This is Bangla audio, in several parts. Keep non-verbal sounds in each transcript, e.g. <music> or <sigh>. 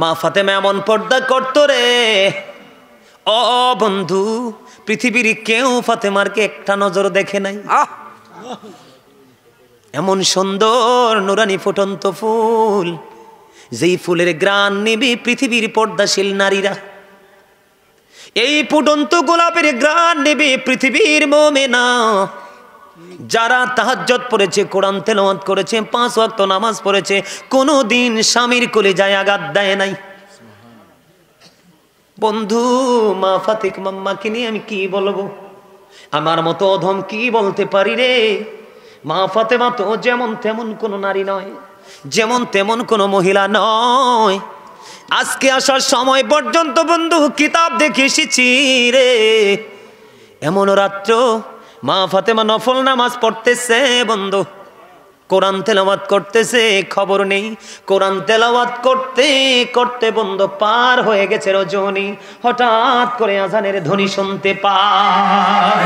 মা ফাতেমা এমন পর্দা করত রে অ বন্ধু পৃথিবীর কেউ ফাতেমারকে একটা নজর দেখে নাই এমন সুন্দর নুরানি ফুটন্ত ফুল যেই ফুলের গ্রান নিবি পৃথিবীর পর্দাশীল নারীরা এই ফুটন্ত গোলাপের গ্রান নিবি পৃথিবীর মোমেনা যারা তাহাজ্জত পড়েছে কোরআন তেলাওয়াত করেছে পাঁচ ওয়াক্ত নামাজ পড়েছে কোনো দিন স্বামীর কোলে যায় আঘাত দেয় নাই বন্ধু মা ফাতিক মাম্মাকে নিয়ে আমি কি বলবো আমার মতো অধম কি বলতে পারি রে মা মা তো যেমন তেমন কোনো নারী নয় যেমন তেমন কোনো মহিলা নয় আজকে আসার সময় পর্যন্ত বন্ধু কিতাব দেখে এসেছি রে এমন রাত্র মা ফাতেমা নফল নামাজ পড়তেছে বন্ধু কোরআন তেলাওয়াত করতেছে খবর নেই কোরআন তেলাওয়াত করতে করতে বন্ধ পার হয়ে গেছে রজনী হঠাৎ করে আজানের ধ্বনি শুনতে পায়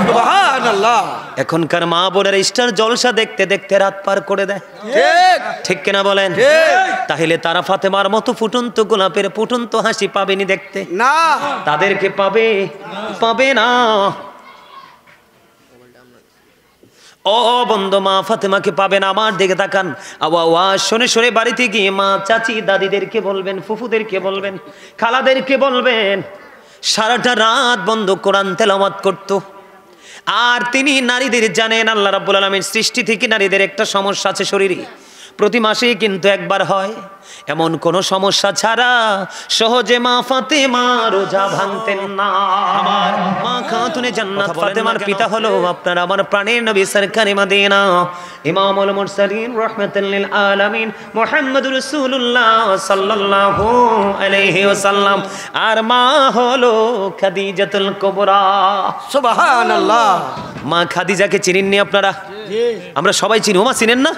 এখনকার মা বোনের স্টার জলসা দেখতে দেখতে রাত পার করে দেয় ঠিক কিনা বলেন তাহলে তারা ফাতেমার মতো ফুটন্ত গোলাপের ফুটন্ত হাসি পাবেনি দেখতে না তাদেরকে পাবে পাবে না ও বন্ধ মা ফাতেমাকে পাবেন আমার দিকে তাকান আওয়া শোনে শোনে বাড়িতে গিয়ে মা চাচি দাদিদেরকে বলবেন ফুফুদেরকে বলবেন খালাদেরকে বলবেন সারাটা রাত বন্ধ কোরআন তেলামাত করতো আর তিনি নারীদের জানেন আল্লাহ রাবুল আলমের সৃষ্টি থেকে নারীদের একটা সমস্যা আছে শরীরে প্রতি মাসেই কিন্তু একবার হয় এমন কোন সমস্যা ছাড়া সহজে মা ফাতেমা রোজা ভাঙতেন না আমার মা খাতুনে জান্নাত ফাতেমার পিতা হলো আপনার আমার প্রাণের নবী ইমামুল মুরসালিন লিল আলামিন রাসূলুল্লাহ সাল্লাল্লাহু আলাইহি ওয়াসাল্লাম আর মা হলো খাদিজাতুল কুবরা সুবহানাল্লাহ মা খাদিজাকে আপনারা আমরা সবাই চিনি ওমা চিনেন না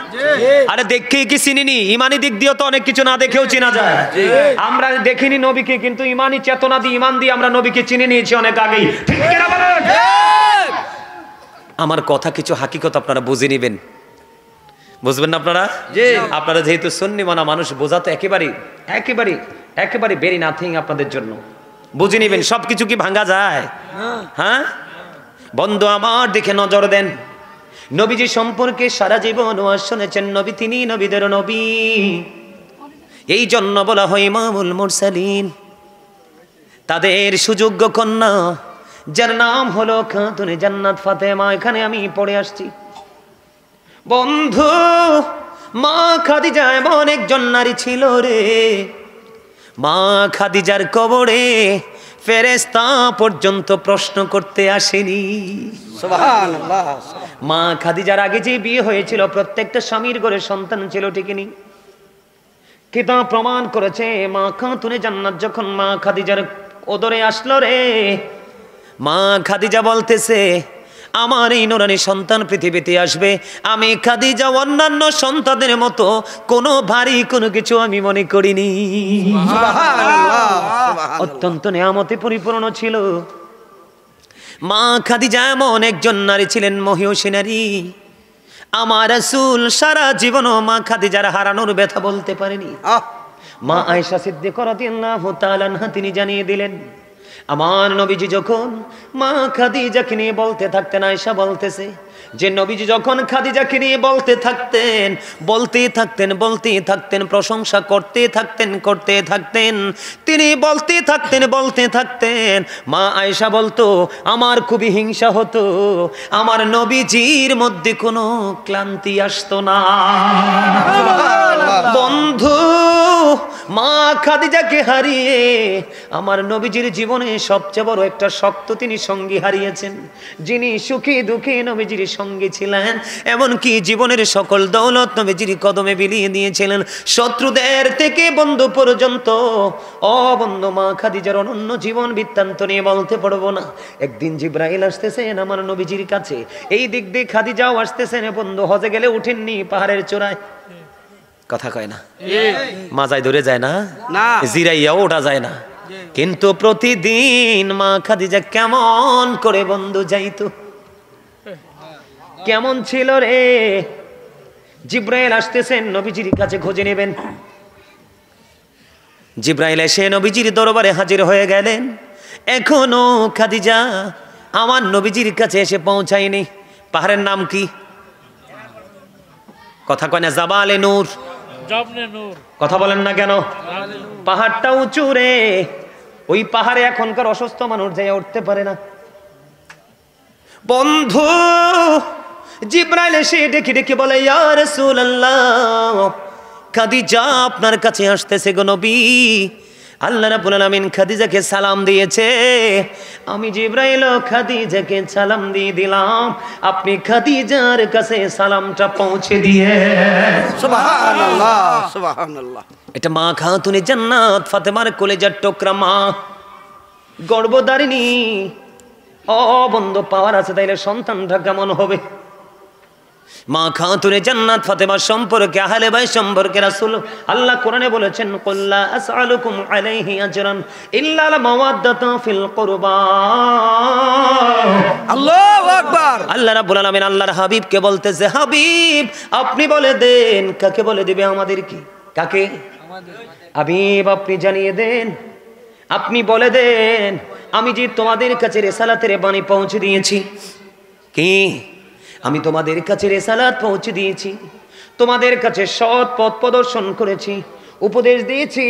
আরে দেখে কি চিনিনি ইমানি দিক দিয়ে তো অনেক কিছু না দেখেও চেনা যায় আমরা দেখিনি নবীকে কিন্তু ইমানই চেতনা দিয়ে ইমান দিয়ে আমরা নবীকে চিনে নিয়েছি অনেক আগেই আমার কথা কিছু হাকিকত আপনারা বুঝে নেবেন বুঝবেন না আপনারা আপনারা যেহেতু শুননি মানা মানুষ বোঝাতে একেবারে একেবারে একেবারে বেরি নাথিং আপনাদের জন্য বুঝে নেবেন সব কিছু কি ভাঙা যায় হ্যাঁ বন্ধু আমার দিকে নজর দেন নবীজি সম্পর্কে সারা জীবন শুনেছেন নবী তিনি নবীদের নবী এই জন্য বলা হয় মামুল মুরসালিন তাদের সুযোগ্য কন্যা যার নাম হলো খাতুনে জান্নাত ফাতেমা এখানে আমি পড়ে আসছি বন্ধু মা খাদিজা এমন একজন নারী ছিল রে মা খাদিজার কবরে ফেরেস্তা পর্যন্ত প্রশ্ন করতে আসেনি মা খাদিজার আগে যে বিয়ে হয়েছিল প্রত্যেকটা স্বামীর ঘরে সন্তান ছিল ঠিকই নেই কিতাব প্রমাণ করেছে মা খাতুনে জান্নাত যখন মা খাদিজার ওদরে আসলো রে মা খাদিজা বলতেছে আমার এই নোরানি সন্তান পৃথিবীতে আসবে আমি খাদিজা অন্যান্য সন্তানের মতো কোনো ভারী কোনো কিছু আমি মনে করিনি অত্যন্ত নিয়ামতে পরিপূর্ণ ছিল মা খাদিজা এমন একজন নারী ছিলেন মহিষী নারী আমার রাসূল সারা জীবন মা খাদিজার হারানোর ব্যথা বলতে পারেনি মা আয়েশা সিদ্দিক রাদিয়াল্লাহু তাআলা তিনি জানিয়ে দিলেন আমার নবীজি যখন মা খাদিজাকে নিয়ে বলতে থাকতেন আয়েশা বলতেছে যে নবীজি যখন খাদিজাকে নিয়ে বলতে থাকতেন বলতেই থাকতেন বলতেই থাকতেন প্রশংসা করতে থাকতেন করতে থাকতেন তিনি বলতে থাকতেন বলতে থাকতেন মা আয়সা বলতো আমার খুবই হিংসা হতো আমার নবীজির মধ্যে কোনো ক্লান্তি আসতো না বন্ধু মা খাদিজাকে হারিয়ে আমার নবীজির জীবনে সবচেয়ে বড় একটা শক্ত তিনি সঙ্গী হারিয়েছেন যিনি সুখী দুঃখী নবীজির সঙ্গে ছিলেন এমনকি জীবনের সকল দৌলত নবীজির কদমে বিলিয়ে দিয়েছিলেন শত্রুদের থেকে বন্ধু পর্যন্ত অবন্ধ মা খাদিজার অনন্য জীবন বৃত্তান্ত নিয়ে বলতে পারবো না একদিন জিব্রাহিল আসতেছেন আমার নবীজির কাছে এই দিক দিয়ে খাদিজাও আসতেছেন বন্ধু হজে গেলে উঠেননি পাহাড়ের চূড়ায় কথা কয় না মাজায় ধরে যায় না জিরাইয়াও ওটা যায় না কিন্তু প্রতিদিন মা খাদিজা কেমন করে বন্ধু যাইতো কেমন ছিল রে জিব্রাইল আসতেছেন নবীজির কাছে খোঁজে নেবেন জিব্রাইল এসে নবীজির দরবারে হাজির হয়ে গেলেন এখনো খাদিজা আমার নবীজির কাছে এসে পৌঁছায়নি পাহাড়ের নাম কি কথা কয় না জাবালে নূর কথা বলেন না কেন পাহাড়টা উঁচু রে ওই পাহাড়ে এখনকার অসুস্থ মানুষ যাই উঠতে পারে না বন্ধু জিব্রাইল এসে ডেকে ডেকে বলে ইয়ার রাসূলুল্লাহ খাদিজা আপনার কাছে আসতেছে গো নবী আল্লাহ রাব্বুল আলামিন খাদিজাকে সালাম দিয়েছে আমি জিব্রাইল খাদিজাকে সালাম দিয়ে দিলাম আপনি খাদিজার কাছে সালামটা পৌঁছে দিয়ে এটা মা খাতুনি জান্নাত ফাতেমার কলেজার টোকরা মা গর্বদারিণী অবন্ধ পাওয়ার আছে তাইলে সন্তানটা কেমন হবে মা খাতুনে জান্নাত ফাতেমা সম্পর্কে আহলে ভাই সম্পর্কে রাসূল আল্লাহ কোরআনে বলেছেন কুল্লা আসআলুকুম আলাইহি আজরান ইল্লা আল মাওয়াদ্দাতা ফিল কুরবা আল্লাহু আকবার আল্লাহ রাব্বুল আলামিন আল্লাহর হাবিবকে বলতেছে হাবিব আপনি বলে দেন কাকে বলে দিবে আমাদের কি কাকে হাবিব আপনি জানিয়ে দেন আপনি বলে দেন আমি যে তোমাদের কাছে রেসালাতের বাণী পৌঁছে দিয়েছি কি আমি তোমাদের কাছে রেসালাত পৌঁছে দিয়েছি তোমাদের কাছে সৎ পথ প্রদর্শন করেছি উপদেশ দিয়েছি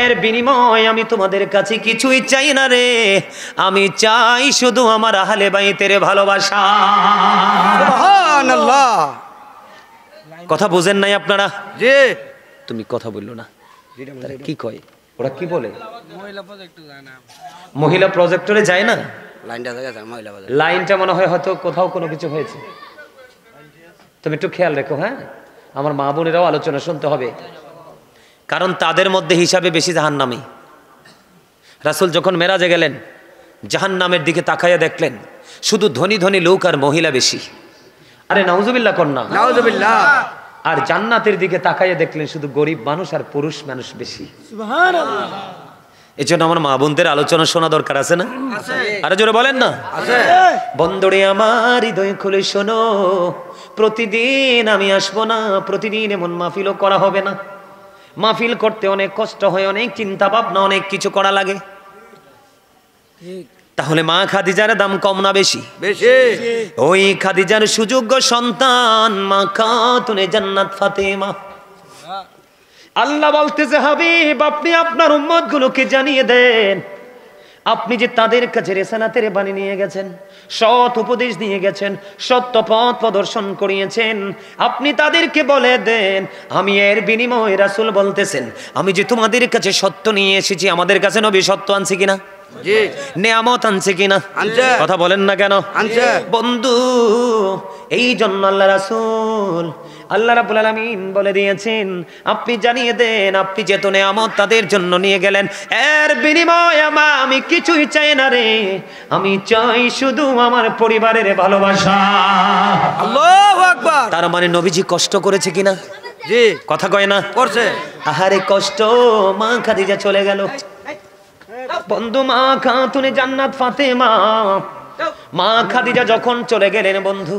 এর বিনিময় আমি তোমাদের কাছে কিছুই চাই না রে আমি চাই শুধু আমার আহলে বাইতের ভালোবাসা কথা বোঝেন নাই আপনারা যে তুমি কথা বললো না কি কয় ওরা কি বলে মহিলা প্রজেক্টরে যায় না লাইনটা মনে হয় হয়তো কোথাও কোনো কিছু হয়েছে তুমি একটু খেয়াল রেখো হ্যাঁ আমার মা বোনেরাও আলোচনা শুনতে হবে কারণ তাদের মধ্যে হিসাবে বেশি জাহান্নামি রাসুল যখন মেরাজে গেলেন জাহান্নামের দিকে তাকাইয়া দেখলেন শুধু ধনী ধনী লোক আর মহিলা বেশি আরে নাউজুবিল্লা কন্যা নাউজুবিল্লা আর জান্নাতের দিকে তাকাইয়া দেখলেন শুধু গরিব মানুষ আর পুরুষ মানুষ বেশি এজন্য আমার মা বোনদের আলোচনা শোনা দরকার আছে না আরে জোরে বলেন না বন্দরে আমার হৃদয় খুলে শোনো প্রতিদিন আমি আসবো না প্রতিদিন এমন মাহফিলও করা হবে না মাহফিল করতে অনেক কষ্ট হয় অনেক চিন্তা ভাবনা অনেক কিছু করা লাগে তাহলে মা খাদিজার দাম কম না বেশি বেশি ওই খাদিজার সুযোগ্য সন্তান মা খাতুনে জান্নাত ফাতেমা আল্লাহ যে হাবিব আপনি আপনার উম্মত গুলোকে জানিয়ে দেন আপনি যে তাদের কাছে রেসানাতের বাণী নিয়ে গেছেন সৎ উপদেশ দিয়ে গেছেন সত্য পথ প্রদর্শন করিয়েছেন আপনি তাদেরকে বলে দেন আমি এর বিনিময়ে রাসুল বলতেছেন আমি যে তোমাদের কাছে সত্য নিয়ে এসেছি আমাদের কাছে নবী সত্য আনছি কিনা নেয়ামত আনছে কিনা কথা বলেন না কেন বন্ধু এই জন্য আল্লাহ রাসুল আল্লাহ রাবুল আলমিন বলে দিয়েছেন আপনি জানিয়ে দেন আপনি যেতনে আমার তাদের জন্য নিয়ে গেলেন এর বিনিময় আমা আমি কিছুই চাই না রে আমি চাই শুধু আমার পরিবারের ভালোবাসা তার মানে নবীজি কষ্ট করেছে কিনা জি কথা কয় না করছে আহারে কষ্ট মা খাদিজা চলে গেল বন্ধু মা খাতুনে জান্নাত ফাতেমা মা খাদিজা যখন চলে গেলেন বন্ধু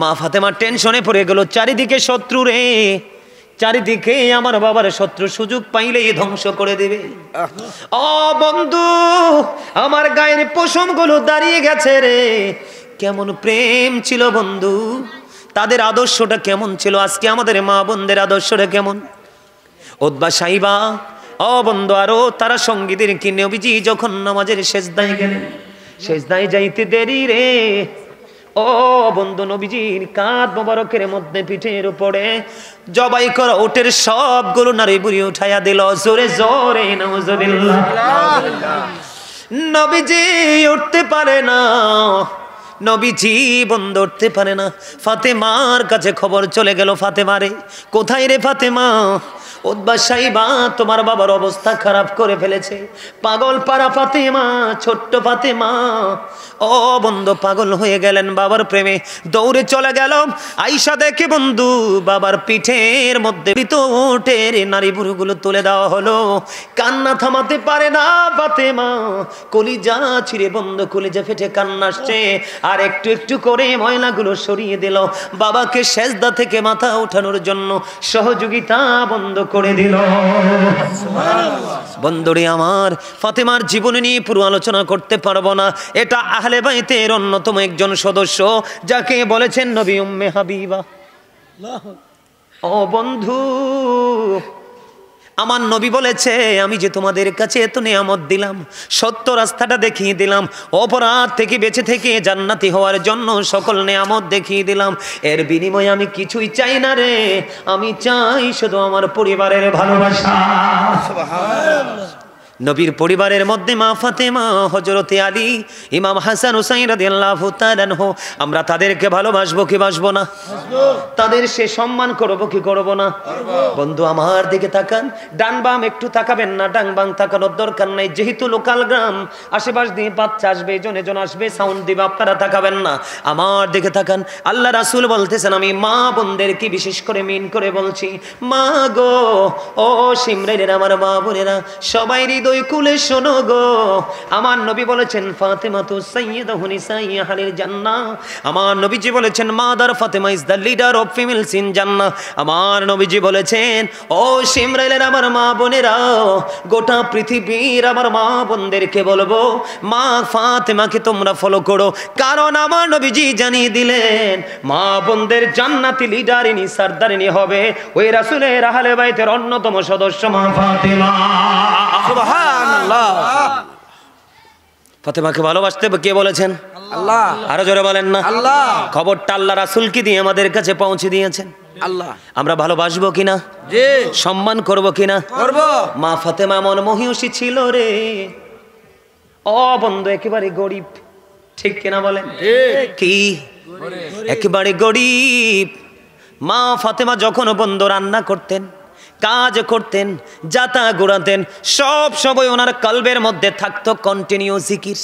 মা ফাতেমার টেনশনে পড়ে গেল চারিদিকে শত্রু রে চারিদিকে আমার বাবার শত্রু সুযোগ পাইলে ধ্বংস করে দেবে অ বন্ধু আমার গায়ের গুলো দাঁড়িয়ে গেছে রে কেমন প্রেম ছিল বন্ধু তাদের আদর্শটা কেমন ছিল আজকে আমাদের মা বোনদের আদর্শটা কেমন ওদবা সাইবা অ বন্ধু আরো তারা সঙ্গীদের কি নবীজি যখন নামাজের শেষ দায় গেলেন শেষ দায় যাইতে দেরি রে ও বন্ধু নবীজির কাঁধ মোবারকের মধ্যে পিঠের উপরে জবাই করা ওটের সবগুলো নারী বুড়ি উঠাইয়া দিল জোরে জোরে নবীজি উঠতে পারে না নবীজি বন্ধ উঠতে পারে না ফাতেমার কাছে খবর চলে গেল ফাতেমারে কোথায় রে ফাতেমা উদ্বা তোমার বাবার অবস্থা খারাপ করে ফেলেছে পাগল পাড়া ফাতেমা ছোট্ট ফাতেমা ও বন্ধু পাগল হয়ে গেলেন বাবার প্রেমে দৌড়ে চলে গেল আইসা দেখে বন্ধু বাবার পিঠের মধ্যে পিতের নারী বুড়ুগুলো তুলে দেওয়া হলো কান্না থামাতে পারে না পাতে মা কলিজা ছিঁড়ে বন্ধ কলিজা ফেটে কান্না আসছে আর একটু একটু করে ময়লাগুলো সরিয়ে দিল বাবাকে সেজদা থেকে মাথা ওঠানোর জন্য সহযোগিতা বন্ধ করে দিল বন্ধুরে আমার ফাতেমার জীবনে নিয়ে পুরো আলোচনা করতে পারবো না এটা আহ আহলে বাইতের অন্যতম একজন সদস্য যাকে বলেছেন নবী উম্মে হাবিবা ও বন্ধু আমার নবী বলেছে আমি যে তোমাদের কাছে এত নিয়ামত দিলাম সত্য রাস্তাটা দেখিয়ে দিলাম অপরাধ থেকে বেঁচে থেকে জান্নাতি হওয়ার জন্য সকল নিয়ামত দেখিয়ে দিলাম এর বিনিময়ে আমি কিছুই চাই না রে আমি চাই শুধু আমার পরিবারের ভালোবাসা নবীর পরিবারের মধ্যে মা ফাতেমা হজরতে আলী ইমাম হাসান হুসাইন রাদিয়াল্লাহু তাআলাহু আমরা তাদেরকে ভালোবাসবো কি বাসবো না তাদের সে সম্মান করব কি করব না বন্ধু আমার দিকে তাকান ডান বাম একটু তাকাবেন না ডান বাম তাকানোর দরকার নাই যেহেতু লোকাল গ্রাম আশেপাশ দিয়ে বাচ্চা আসবে জনে জন আসবে সাউন্ড দিবে আপনারা তাকাবেন না আমার দিকে তাকান আল্লাহ রাসূল বলতেছেন আমি মা বোনদের কি বিশেষ করে মিন করে বলছি মা গো ও সিমরের আমার মা বোনেরা সবাই হৃদয় কুলে শোনো গো আমার নবী বলেছেন ফাতেমা তো আমার নবীজি বলেছেন mother Fatima is the leader of female seen আমার নবীজি বলেছেন ও সিমরাইলের আমার মা বোনেরা গোটা পৃথিবীর আমার মা বোনদেরকে বলবো মা ফাতেমাকে তোমরা ফলো করো কারণ আমার নবীজি জানিয়ে দিলেন মা বোনদের জান্নাতি লিডারিনী সর্দারিনী হবে ওই রাসুলের আহলে বাইতের অন্যতম সদস্য মা ফাতেমা ফতেমাকে ভালোবাসতে কে বলেছেন আল্লাহ আরো জোরে বলেন না আল্লাহ খবরটা আল্লাহ রাসুলকে দিয়ে আমাদের কাছে পৌঁছে দিয়েছেন আল্লাহ আমরা ভালোবাসবো কিনা সম্মান করব কিনা করব মা ফাতেমা মন মহিষী ছিল রে বন্ধু একেবারে গরিব ঠিক কিনা বলেন কি একেবারে গরিব মা ফাতেমা যখন বন্ধ রান্না করতেন কাজ করতেন যাতা ঘোরাতেন সব সময় ওনার কলবের মধ্যে থাকতো কন্টিনিউ জিকির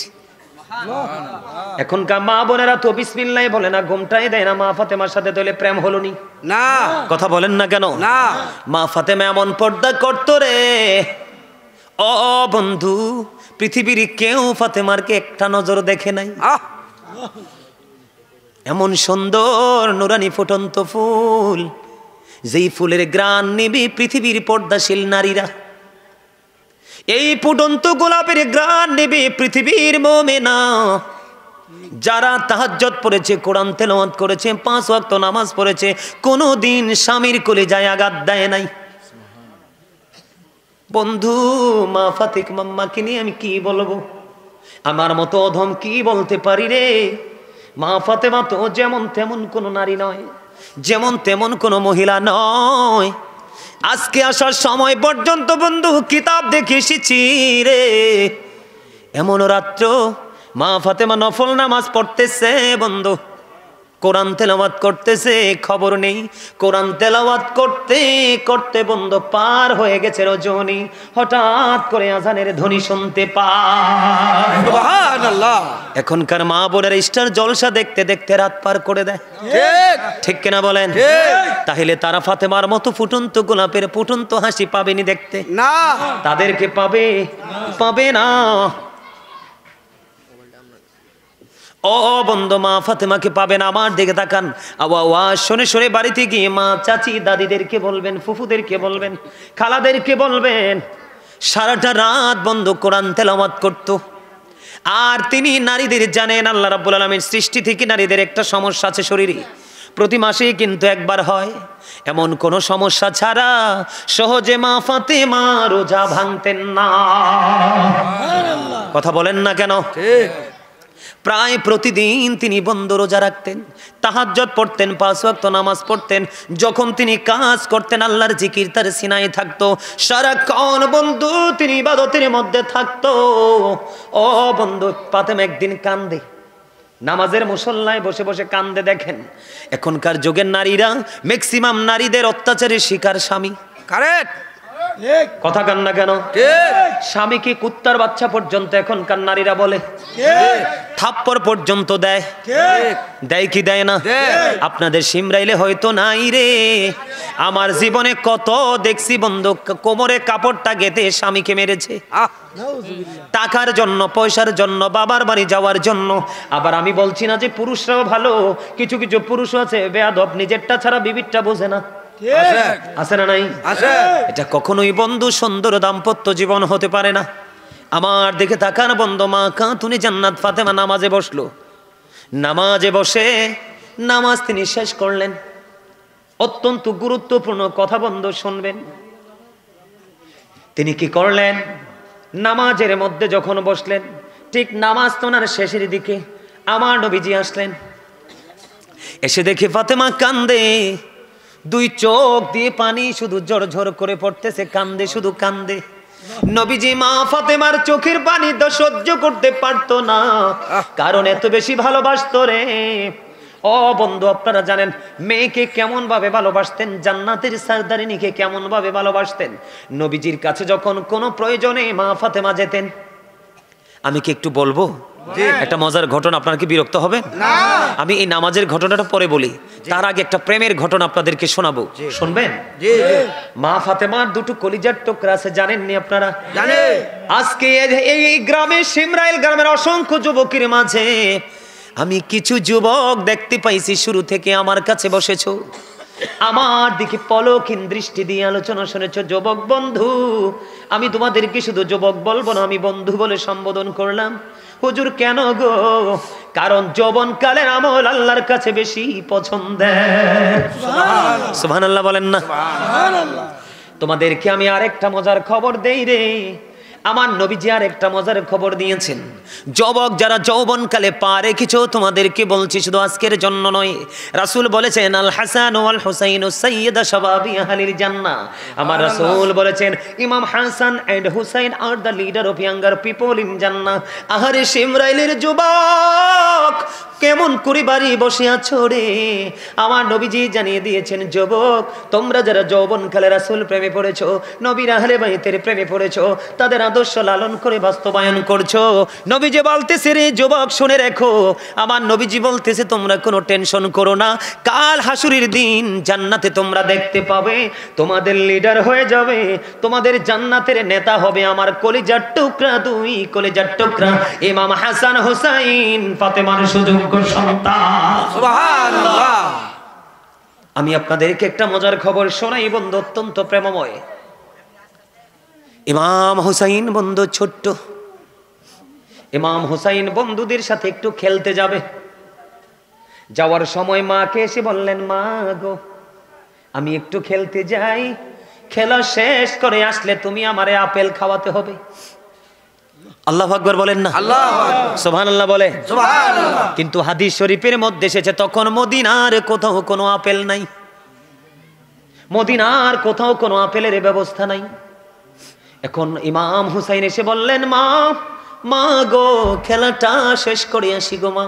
এখনকার মা বোনেরা তো বিসমিল্লাই বলে না ঘুমটাই দেয় না মা ফাতেমার সাথে তোলে প্রেম হলো নি না কথা বলেন না কেন না মা ফাতেমা এমন পর্দা করতো রে ও বন্ধু পৃথিবীর কেউ ফাতেমারকে একটা নজর দেখে নাই এমন সুন্দর নুরানি ফুটন্ত ফুল যেই ফুলের গ্রাণ নেবে পৃথিবীর পর্দাশীল নারীরা এই পুটন্ত গোলাপের গ্রাণ নেবে পৃথিবীর মোমেনা যারা তাহাজ্জত পড়েছে কোরআন তেলাওয়াত করেছে পাঁচ ওয়াক্ত নামাজ পড়েছে কোনো দিন স্বামীর কোলে যায় আঘাত দেয় নাই বন্ধু মা ফাতিক মাম্মাকে নিয়ে আমি কি বলবো আমার মতো অধম কি বলতে পারি রে মা ফাতেমা তো যেমন তেমন কোনো নারী নয় যেমন তেমন কোনো মহিলা নয় আজকে আসার সময় পর্যন্ত বন্ধু কিতাব দেখে এসেছি রে এমন রাত্র মা ফাতেমা নফল নামাজ পড়তেছে বন্ধু কোরআন তেলাওয়াত করতেছে খবর নেই কোরআন তেলাওয়াত করতে করতে বন্ধ পার হয়ে গেছে রজনী হঠাৎ করে আজানের ধ্বনি শুনতে পায় এখনকার মা বোনের স্টার জলসা দেখতে দেখতে রাত পার করে দেয় ঠিক কিনা বলেন তাহলে তারা ফাতেমার মতো ফুটন্ত গোলাপের ফুটন্ত হাসি পাবেনি দেখতে না তাদেরকে পাবে পাবে না ও বন্ধ মা ফাতেমাকে পাবেন আমার দিকে তাকান আওয়া শোনে শোনে বাড়িতে গিয়ে মা চাচি দাদিদেরকে বলবেন ফুফুদেরকে বলবেন খালাদেরকে বলবেন সারাটা রাত বন্ধ কোরআন তেলামাত করতো আর তিনি নারীদের জানেন আল্লাহ রাবুল আলমীর সৃষ্টি থেকে নারীদের একটা সমস্যা আছে শরীরে প্রতি মাসেই কিন্তু একবার হয় এমন কোন সমস্যা ছাড়া সহজে মা ফাতে মা রোজা ভাঙতেন না কথা বলেন না কেন ঠিক প্রায় প্রতিদিন তিনি বন্ধ রোজা রাখতেন তাহাজ্জত পড়তেন পাঁচ নামাজ পড়তেন যখন তিনি কাজ করতেন আল্লাহর জিকির তার সিনাই থাকতো সারাক্ষণ বন্ধু তিনি বাদতের মধ্যে থাকতো ও বন্ধু পাতেম একদিন কান্দে নামাজের মুসল্লায় বসে বসে কান্দে দেখেন এখনকার যুগের নারীরা ম্যাক্সিমাম নারীদের অত্যাচারের শিকার স্বামী কারেক্ট কথা কান্না কেন স্বামী কি কুত্তার বাচ্চা পর্যন্ত এখন কান্নারীরা বলে থাপ্পর পর্যন্ত দেয় দেয় কি দেয় না আপনাদের সিমরাইলে হয়তো নাই রে আমার জীবনে কত দেখছি বন্ধু কোমরে কাপড়টা গেতে স্বামীকে মেরেছে টাকার জন্য পয়সার জন্য বাবার বাড়ি যাওয়ার জন্য আবার আমি বলছি না যে পুরুষরাও ভালো কিছু কিছু পুরুষ আছে বেয়াদব নিজেরটা ছাড়া বিবিরটা বোঝে না আছে না নাই এটা কখনোই বন্ধু সুন্দর দাম্পত্য জীবন হতে পারে না আমার দেখে তাকান বন্ধ মা কাঁতুনি জান্নাত ফাতেমা নামাজে বসলো নামাজে বসে নামাজ তিনি শেষ করলেন অত্যন্ত গুরুত্বপূর্ণ কথা বন্ধ শুনবেন তিনি কি করলেন নামাজের মধ্যে যখন বসলেন ঠিক নামাজ তোনার শেষের দিকে আমার নবীজি আসলেন এসে দেখে ফাতেমা কান্দে দুই চোখ দিয়ে পানি শুধু ঝরঝর করে পড়তেছে কান্দে শুধু কান্দে নবীজি মা ফাতেমার চোখের পানি তো সহ্য করতে পারতো না কারণ এত বেশি ভালোবাসত রে ও বন্ধু আপনারা জানেন মেয়েকে কেমন ভাবে ভালোবাসতেন জান্নাতের সারদারিনীকে কেমন ভাবে ভালোবাসতেন নবীজির কাছে যখন কোনো প্রয়োজনে মা ফাতেমা যেতেন আমি কি একটু বলবো হ্যাঁ। একটা মজার ঘটনা আপনার কি বিরক্ত হবে আমি এই নামাজের ঘটনাটা পরে বলি তার আগে একটা প্রেমের ঘটনা আপনাদেরকে শোনাবো শুনবেন মা ফাতেমার দুটো কলিজার টোকরা আছে জানেননি আপনারা আজকে এই গ্রামে সিমরাইল গ্রামের অসংখ্য যুবকের মাঝে আমি কিছু যুবক দেখতে পাইছি শুরু থেকে আমার কাছে বসেছ আমার দিকে পলকিন দৃষ্টি দিয়ে আলোচনা শুনেছ যুবক বন্ধু আমি তোমাদেরকে শুধু যুবক বলবো না আমি বন্ধু বলে সম্বোধন করলাম হুজুর কেন গো কারণ যৌবন কালের আমল আল্লাহর কাছে বেশি পছন্দ সুহান আল্লাহ বলেন না তোমাদেরকে আমি আরেকটা মজার খবর দেই রে আমার নবীজি আর একটা মজার খবর দিয়েছেন যবক যারা যৌবনকালে পারে কিছু তোমাদেরকে বলছি শুধু আজকের জন্য নয় রাসুল বলেছেন আল হাসান আল হুসাইন সৈয়দা সবাবি আহলিল জান্না আমার রাসুল বলেছেন ইমাম Hasan and Hussain are the leader of younger people in জান্না আহারে সিমরাইলের যুবক কেমন করে বাড়ি বসিয়া ছোড়ে আমার নবীজি জানিয়ে দিয়েছেন যুবক তোমরা যারা যৌবনকালে রাসুল প্রেমে পড়েছ নবীর আহারে বাইতের প্রেমে পড়েছ তাদের আদ আদর্শ লালন করে বাস্তবায়ন করছো নবীজি বলতেছে রে যুবক শুনে রেখো আমার নবীজি বলতেছে তোমরা কোনো টেনশন করো না কাল হাসুরির দিন জান্নাতে তোমরা দেখতে পাবে তোমাদের লিডার হয়ে যাবে তোমাদের জান্নাতের নেতা হবে আমার কলিজার টুকরা দুই কলিজার টুকরা ইমাম হাসান হুসাইন ফাতেমার সুযোগ্য সন্তান আমি আপনাদেরকে একটা মজার খবর শোনাই বন্ধু অত্যন্ত প্রেমময় ইমাম হুসাইন বন্ধু ছোট্ট ইমাম হুসাইন বন্ধুদের সাথে একটু খেলতে যাবে যাওয়ার সময় মাকে এসে বললেন মা গো আমি একটু খেলতে যাই খেলা শেষ করে আসলে তুমি আমারে আপেল খাওয়াতে হবে আল্লাহ আকবর বলেন না আল্লাহ সোহান আল্লাহ বলে কিন্তু হাদিস শরীফের মধ্যে এসেছে তখন মদিনার কোথাও কোনো আপেল নাই মদিনার কোথাও কোনো আপেলের ব্যবস্থা নাই এখন ইমাম হুসাইন এসে বললেন মা মা গো খেলাটা শেষ করে আসি গো মা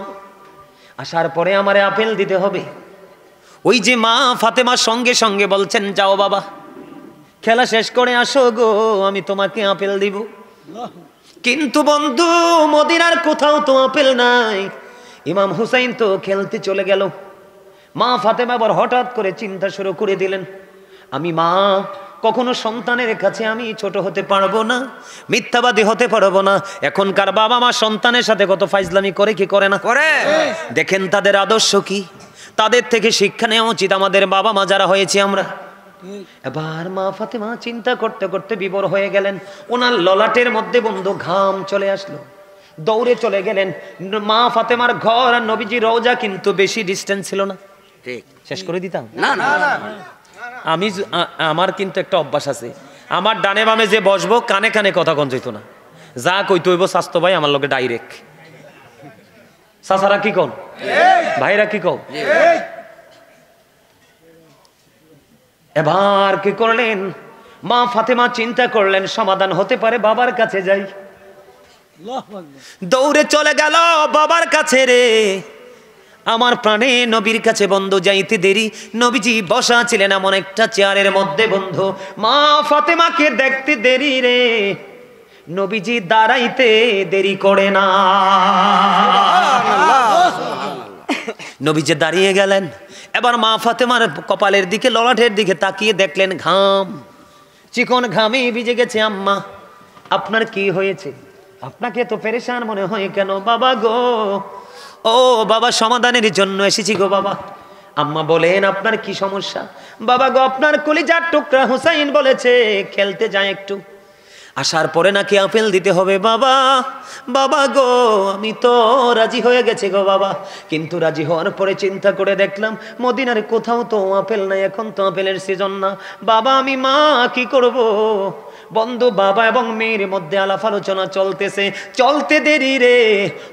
আসার পরে আমার আপেল দিতে হবে ওই যে মা ফাতেমার সঙ্গে সঙ্গে বলছেন যাও বাবা খেলা শেষ করে আসো গো আমি তোমাকে আপেল দিব কিন্তু বন্ধু মদিনার কোথাও তো আপেল নাই ইমাম হুসাইন তো খেলতে চলে গেল মা ফাতেমা আবার হঠাৎ করে চিন্তা শুরু করে দিলেন আমি মা কখনো সন্তানের কাছে আমি ছোট হতে পারবো না মিথ্যাবাদী হতে পারবো না এখনকার বাবা মা সন্তানের সাথে কত ফাইজলামি করে কি করে না করে দেখেন তাদের আদর্শ কি তাদের থেকে শিক্ষা নেওয়া উচিত আমাদের বাবা মা যারা হয়েছি আমরা এবার মা ফাতেমা চিন্তা করতে করতে বিবর হয়ে গেলেন ওনার ললাটের মধ্যে বন্ধু ঘাম চলে আসলো দৌড়ে চলে গেলেন মা ফাতেমার ঘর আর নবীজি রওজা কিন্তু বেশি ডিস্টেন্স ছিল না ঠিক শেষ করে দিতাম না না আমি আমার কিন্তু একটা অভ্যাস আছে আমার ডানে বামে যে বসবো কানে কানে কথা কন যেত না যা কইতে হইব স্বাস্থ্য ভাই আমার লোকে ডাইরেক্ট সাসারা কি কন ভাইরা কি কন এবার কি করলেন মা ফাতেমা চিন্তা করলেন সমাধান হতে পারে বাবার কাছে যাই দৌড়ে চলে গেল বাবার কাছে রে আমার প্রাণে নবীর কাছে বন্ধু যাইতে দেরি নবীজি বসা ছিলেন এমন একটা চেয়ারের মধ্যে বন্ধু মা ফাতেমাকে দেখতে দেরি রে নবীজি দাঁড়াইতে দেরি করে না নবীজি দাঁড়িয়ে গেলেন এবার মা ফাতেমার কপালের দিকে ললাটের দিকে তাকিয়ে দেখলেন ঘাম চিকন ঘামে ভিজে গেছে আম্মা আপনার কি হয়েছে আপনাকে তো পেরেশান মনে হয় কেন বাবা গো ও বাবা সমাধানের জন্য এসেছি গো বাবা আম্মা বলেন আপনার কি সমস্যা বাবা গো আপনার কলিজার টুকরা হুসাইন বলেছে খেলতে যায় একটু আসার পরে নাকি আপেল দিতে হবে বাবা বাবা গো আমি তো রাজি হয়ে গেছি গো বাবা কিন্তু রাজি হওয়ার পরে চিন্তা করে দেখলাম মদিনার কোথাও তো আপেল নাই এখন তো আপেলের সিজন না বাবা আমি মা কি করবো বন্ধু বাবা এবং মেয়ের মধ্যে আলাপ আলোচনা চলতেছে চলতে দেরি রে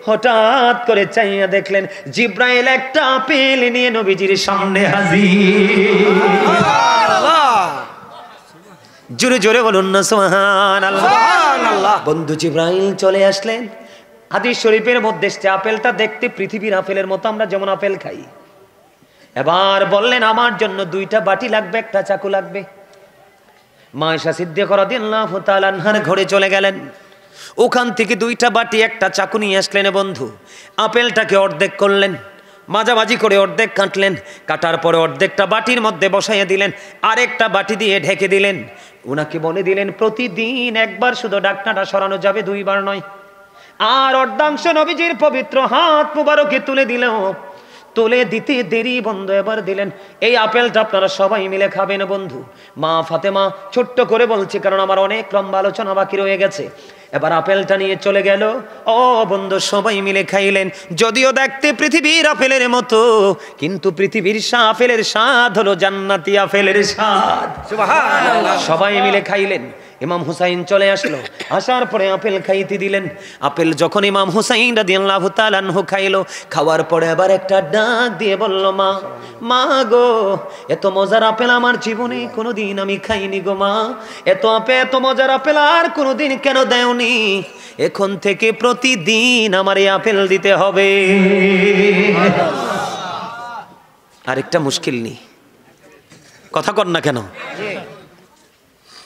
হঠাৎ করে চাইয়া দেখলেন জিব্রাইল একটা আপেল নিয়ে নবীজির সামনে হাজির জোরে জোরে বলুন না সোহান বন্ধু জিব্রাইল চলে আসলেন হাদিস শরীফের মধ্যে আপেলটা দেখতে পৃথিবীর আপেলের মতো আমরা যেমন আপেল খাই এবার বললেন আমার জন্য দুইটা বাটি লাগবে একটা চাকু লাগবে মায়েশা সিদ্দিক রাদিয়াল্লাহু তাআলা আনহার ঘরে চলে গেলেন ওখান থেকে দুইটা বাটি একটা চাকু নিয়ে আসলেন বন্ধু আপেলটাকে অর্ধেক করলেন মাঝামাঝি করে অর্ধেক কাটলেন কাটার পরে অর্ধেকটা বাটির মধ্যে বসাইয়া দিলেন আরেকটা বাটি দিয়ে ঢেকে দিলেন ওনাকে বলে দিলেন প্রতিদিন একবার শুধু ডাকনাটা সরানো যাবে দুইবার নয় আর অর্ধাংশ নবীজির পবিত্র হাত মুবারকে তুলে দিলেও তুলে দিতে দেরি বন্ধু এবার দিলেন এই আপেলটা আপনারা সবাই মিলে খাবেন বন্ধু মা ফাতেমা ছোট্ট করে বলছি কারণ আমার অনেক লম্বা আলোচনা বাকি রয়ে গেছে এবার আপেলটা নিয়ে চলে গেল ও বন্ধু সবাই মিলে খাইলেন যদিও দেখতে পৃথিবীর আপেলের মতো কিন্তু পৃথিবীর আপেলের স্বাদ হলো জান্নাতি আপেলের স্বাদ সবাই মিলে খাইলেন ইমাম হুসাইন চলে আসলো আসার পরে আপেল খাইতে দিলেন আপেল যখন ইমাম হুসাইন রাদিয়াল্লাহু তাআলা আনহু খাইলো খাওয়ার পরে আবার একটা ডাক দিয়ে বলল মা মা গো এত মজার আপেল আমার জীবনে কোনোদিন আমি খাইনি গো মা এত আপেল এত মজার আপেল আর কোনোদিন কেন দেও শুনি এখন থেকে প্রতিদিন আমার আপেল দিতে হবে আরেকটা মুশকিল নেই কথা কর না কেন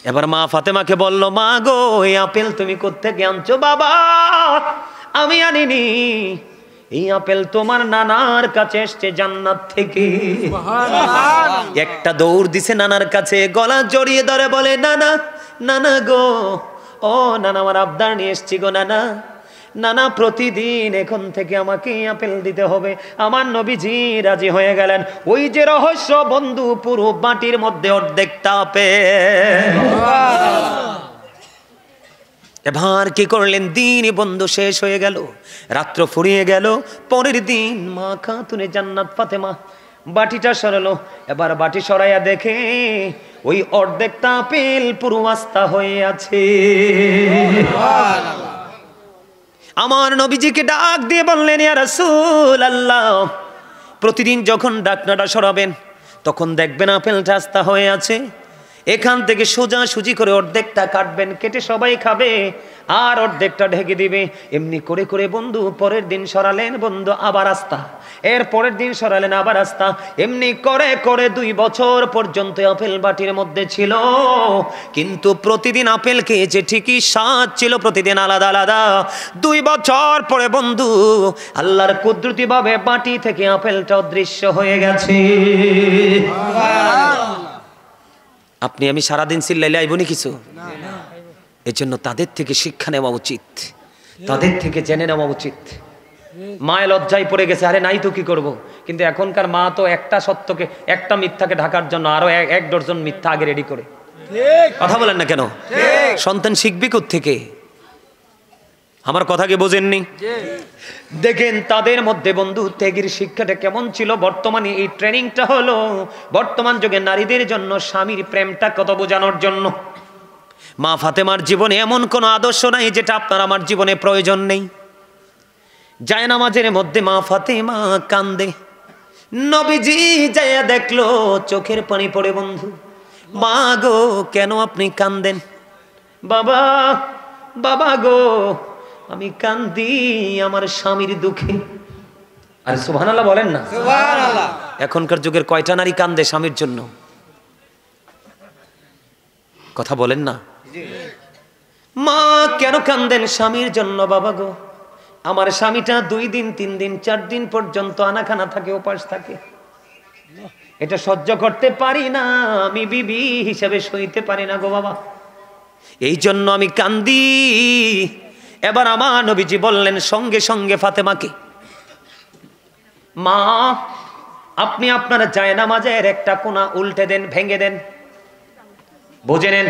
এবার মা ফাতেমাকে বললো মা গো এই আপেল তুমি কোথেকে আনছো বাবা আমি আনিনি এই আপেল তোমার নানার কাছে এসছে জান্নাত থেকে একটা দৌড় দিছে নানার কাছে গলা জড়িয়ে ধরে বলে নানা নানা গো ও নানা আমার আবদার নিয়ে এসছি গো নানা নানা প্রতিদিন এখন থেকে আমাকে আপেল দিতে হবে আমার নবীজি রাজি হয়ে গেলেন ওই যে রহস্য বন্ধু পুরো বাটির মধ্যে অর্ধেক আপেল এবার কি করলেন দিন বন্ধু শেষ হয়ে গেল রাত্র ফুরিয়ে গেল পরের দিন মা খাতুনে জান্নাত ফাতেমা বাটিটা সরালো এবার বাটি সরাইয়া দেখে ওই অর্ধেক তাপিল পুরো হয়ে আছে আমার নবীজিকে ডাক দিয়ে বললেন ইয়া আল্লাহ প্রতিদিন যখন ডাকনাটা সরাবেন তখন দেখবেন আপেলটা আস্থা হয়ে আছে এখান থেকে সোজা সুজি করে অর্ধেকটা কাটবেন কেটে সবাই খাবে আর অর্ধেকটা ঢেকে দিবে এমনি করে করে বন্ধু পরের দিন সরালেন বন্ধু আবার আস্তা এর পরের দিন সরালেন আবার আস্তা এমনি করে করে দুই বছর পর্যন্ত আপেল বাটির মধ্যে ছিল কিন্তু প্রতিদিন আপেল খেয়েছে ঠিকই স্বাদ ছিল প্রতিদিন আলাদা আলাদা দুই বছর পরে বন্ধু আল্লাহর কুদরতিভাবে বাটি থেকে আপেলটা অদৃশ্য হয়ে গেছে আপনি আমি সারাদিন চিল্লাইলে আইবনি কিছু এজন্য তাদের থেকে শিক্ষা নেওয়া উচিত তাদের থেকে জেনে নেওয়া উচিত মায়ে লজ্জায় পড়ে গেছে আরে নাই তো কি করব। কিন্তু এখনকার মা তো একটা সত্যকে একটা মিথ্যাকে ঢাকার জন্য আরো এক ডজন মিথ্যা আগে রেডি করে কথা বলেন না কেন সন্তান শিখবি থেকে আমার কথা কি বোঝেননি দেখেন তাদের মধ্যে বন্ধু ত্যাগের শিক্ষাটা কেমন ছিল বর্তমানে এই ট্রেনিংটা হলো বর্তমান যুগে নারীদের জন্য স্বামীর প্রেমটা কত বোঝানোর জন্য মা ফাতেমার জীবনে এমন কোনো আদর্শ নাই যেটা আপনার আমার জীবনে প্রয়োজন নেই নামাজের মধ্যে মা ফাতেমা কান্দে নবীজি যাইয়া দেখলো চোখের পানি পড়ে বন্ধু মা গো কেন আপনি কান্দেন বাবা বাবা গো আমি কান্দি আমার স্বামীর দুঃখে আরে সুহান আল্লাহ বলেন না এখনকার যুগের কয়টা নারী কান্দে স্বামীর জন্য কথা বলেন না মা কেন কান্দেন স্বামীর জন্য বাবা গো আমার স্বামীটা দুই দিন তিন দিন চার দিন পর্যন্ত আনাখানা থাকে উপাস থাকে এটা সহ্য করতে পারি না আমি বিবি হিসেবে সইতে পারি না গো বাবা এই জন্য আমি কান্দি এবার আমার নবীজি বললেন সঙ্গে সঙ্গে ফাতেমাকে মা আপনি আপনার জায়নামাজের একটা কোনা উল্টে দেন ভেঙে দেন বুঝে নেন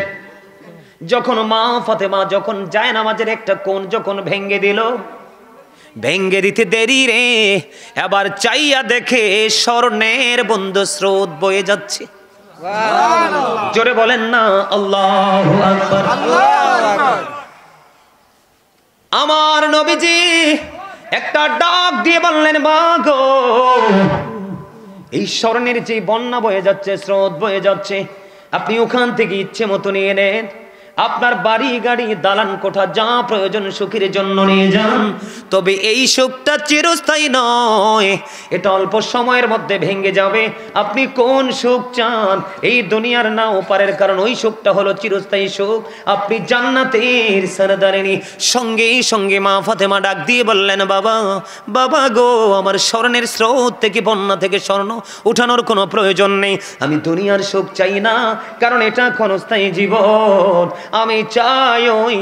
যখন মা ফাতেমা যখন জায়নামাজের একটা কোন যখন ভেঙে দিল ভেঙ্গে দিতে দেরি রে এবার চাইয়া দেখে স্বর্ণের বন্ধ স্রোত বয়ে যাচ্ছে জোরে বলেন না আল্লাহ আমার নবীজি একটা ডাক দিয়ে বললেন মা এই স্বর্ণের যে বন্যা বয়ে যাচ্ছে স্রোত বয়ে যাচ্ছে আপনি ওখান থেকে ইচ্ছে মতো নিয়ে নেন আপনার বাড়ি গাড়ি দালান কোঠা যা প্রয়োজন সুখের জন্য নিয়ে যান তবে এই সুখটা চিরস্থায়ী নয় এটা অল্প সময়ের মধ্যে ভেঙে যাবে আপনি কোন সুখ চান এই দুনিয়ার না ওপারের কারণ ওই সুখটা হলো চিরস্থায়ী সুখ আপনি জান্নাতের সারদারিণী সঙ্গে সঙ্গে মা ফাতেমা ডাক দিয়ে বললেন বাবা বাবা গো আমার স্বর্ণের স্রোত থেকে বন্যা থেকে স্বর্ণ উঠানোর কোনো প্রয়োজন নেই আমি দুনিয়ার সুখ চাই না কারণ এটা ক্ষণস্থায়ী জীবন আমি চাই ওই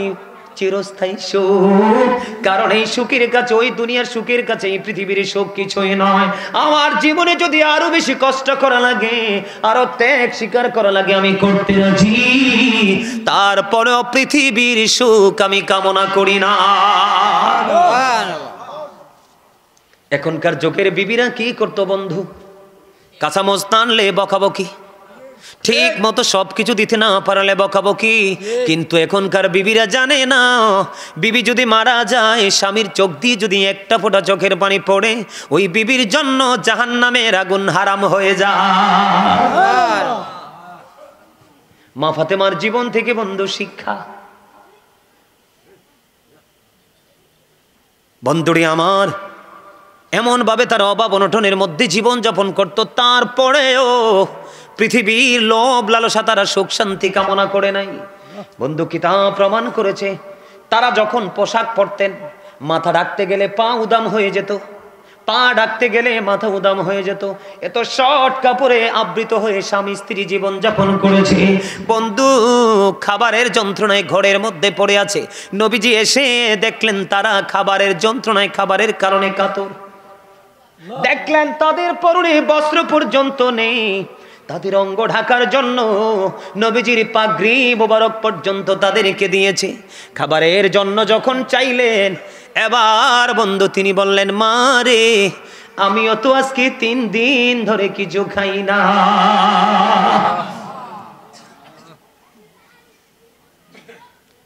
চিরস্থায়ী সুখ কারণ এই সুখের কাছে ওই দুনিয়ার সুখের কাছে এই পৃথিবীর সুখ কিছুই নয় আমার জীবনে যদি আরো বেশি কষ্ট করা লাগে আরো ত্যাগ স্বীকার করা লাগে আমি করতে রাজি তারপরেও পৃথিবীর সুখ আমি কামনা করি না এখনকার চোখের বিবিরা কি করতো বন্ধু কাঁচা মস্তানলে বকাবকি ঠিক মতো সব কিছু দিতে না পারলে বকাবকি কিন্তু এখনকার বিবিরা জানে না বিবি যদি মারা যায় স্বামীর চোখ দিয়ে যদি একটা ফোটা চোখের পানি পড়ে ওই বিবির জন্য জাহান নামের আগুন হারাম হয়ে যায় মা ফাতেমার জীবন থেকে বন্ধু শিক্ষা বন্ধুরি আমার এমনভাবে তার অভাব অনটনের মধ্যে জীবন যাপন করতো তারপরেও পৃথিবীর লোভ লালসা তারা সুখ শান্তি কামনা করে নাই বন্ধু কিতা প্রমাণ করেছে তারা যখন পোশাক পরতেন মাথা ডাকতে গেলে পা উদাম হয়ে যেত পা ডাকতে গেলে মাথা উদাম হয়ে যেত এত শর্ট কাপড়ে আবৃত হয়ে স্বামী স্ত্রী জীবন যাপন করেছে বন্ধু খাবারের যন্ত্রণায় ঘরের মধ্যে পড়ে আছে নবীজি এসে দেখলেন তারা খাবারের যন্ত্রণায় খাবারের কারণে কাতর দেখলেন তাদের পরনে বস্ত্র পর্যন্ত নেই তাদের অঙ্গ ঢাকার জন্য নবীজির পাগরি মোবারক পর্যন্ত তাদেরকে দিয়েছে খাবারের জন্য যখন চাইলেন এবার বন্ধু তিনি বললেন মা রে আমি অত আজকে তিন দিন ধরে কিছু খাই না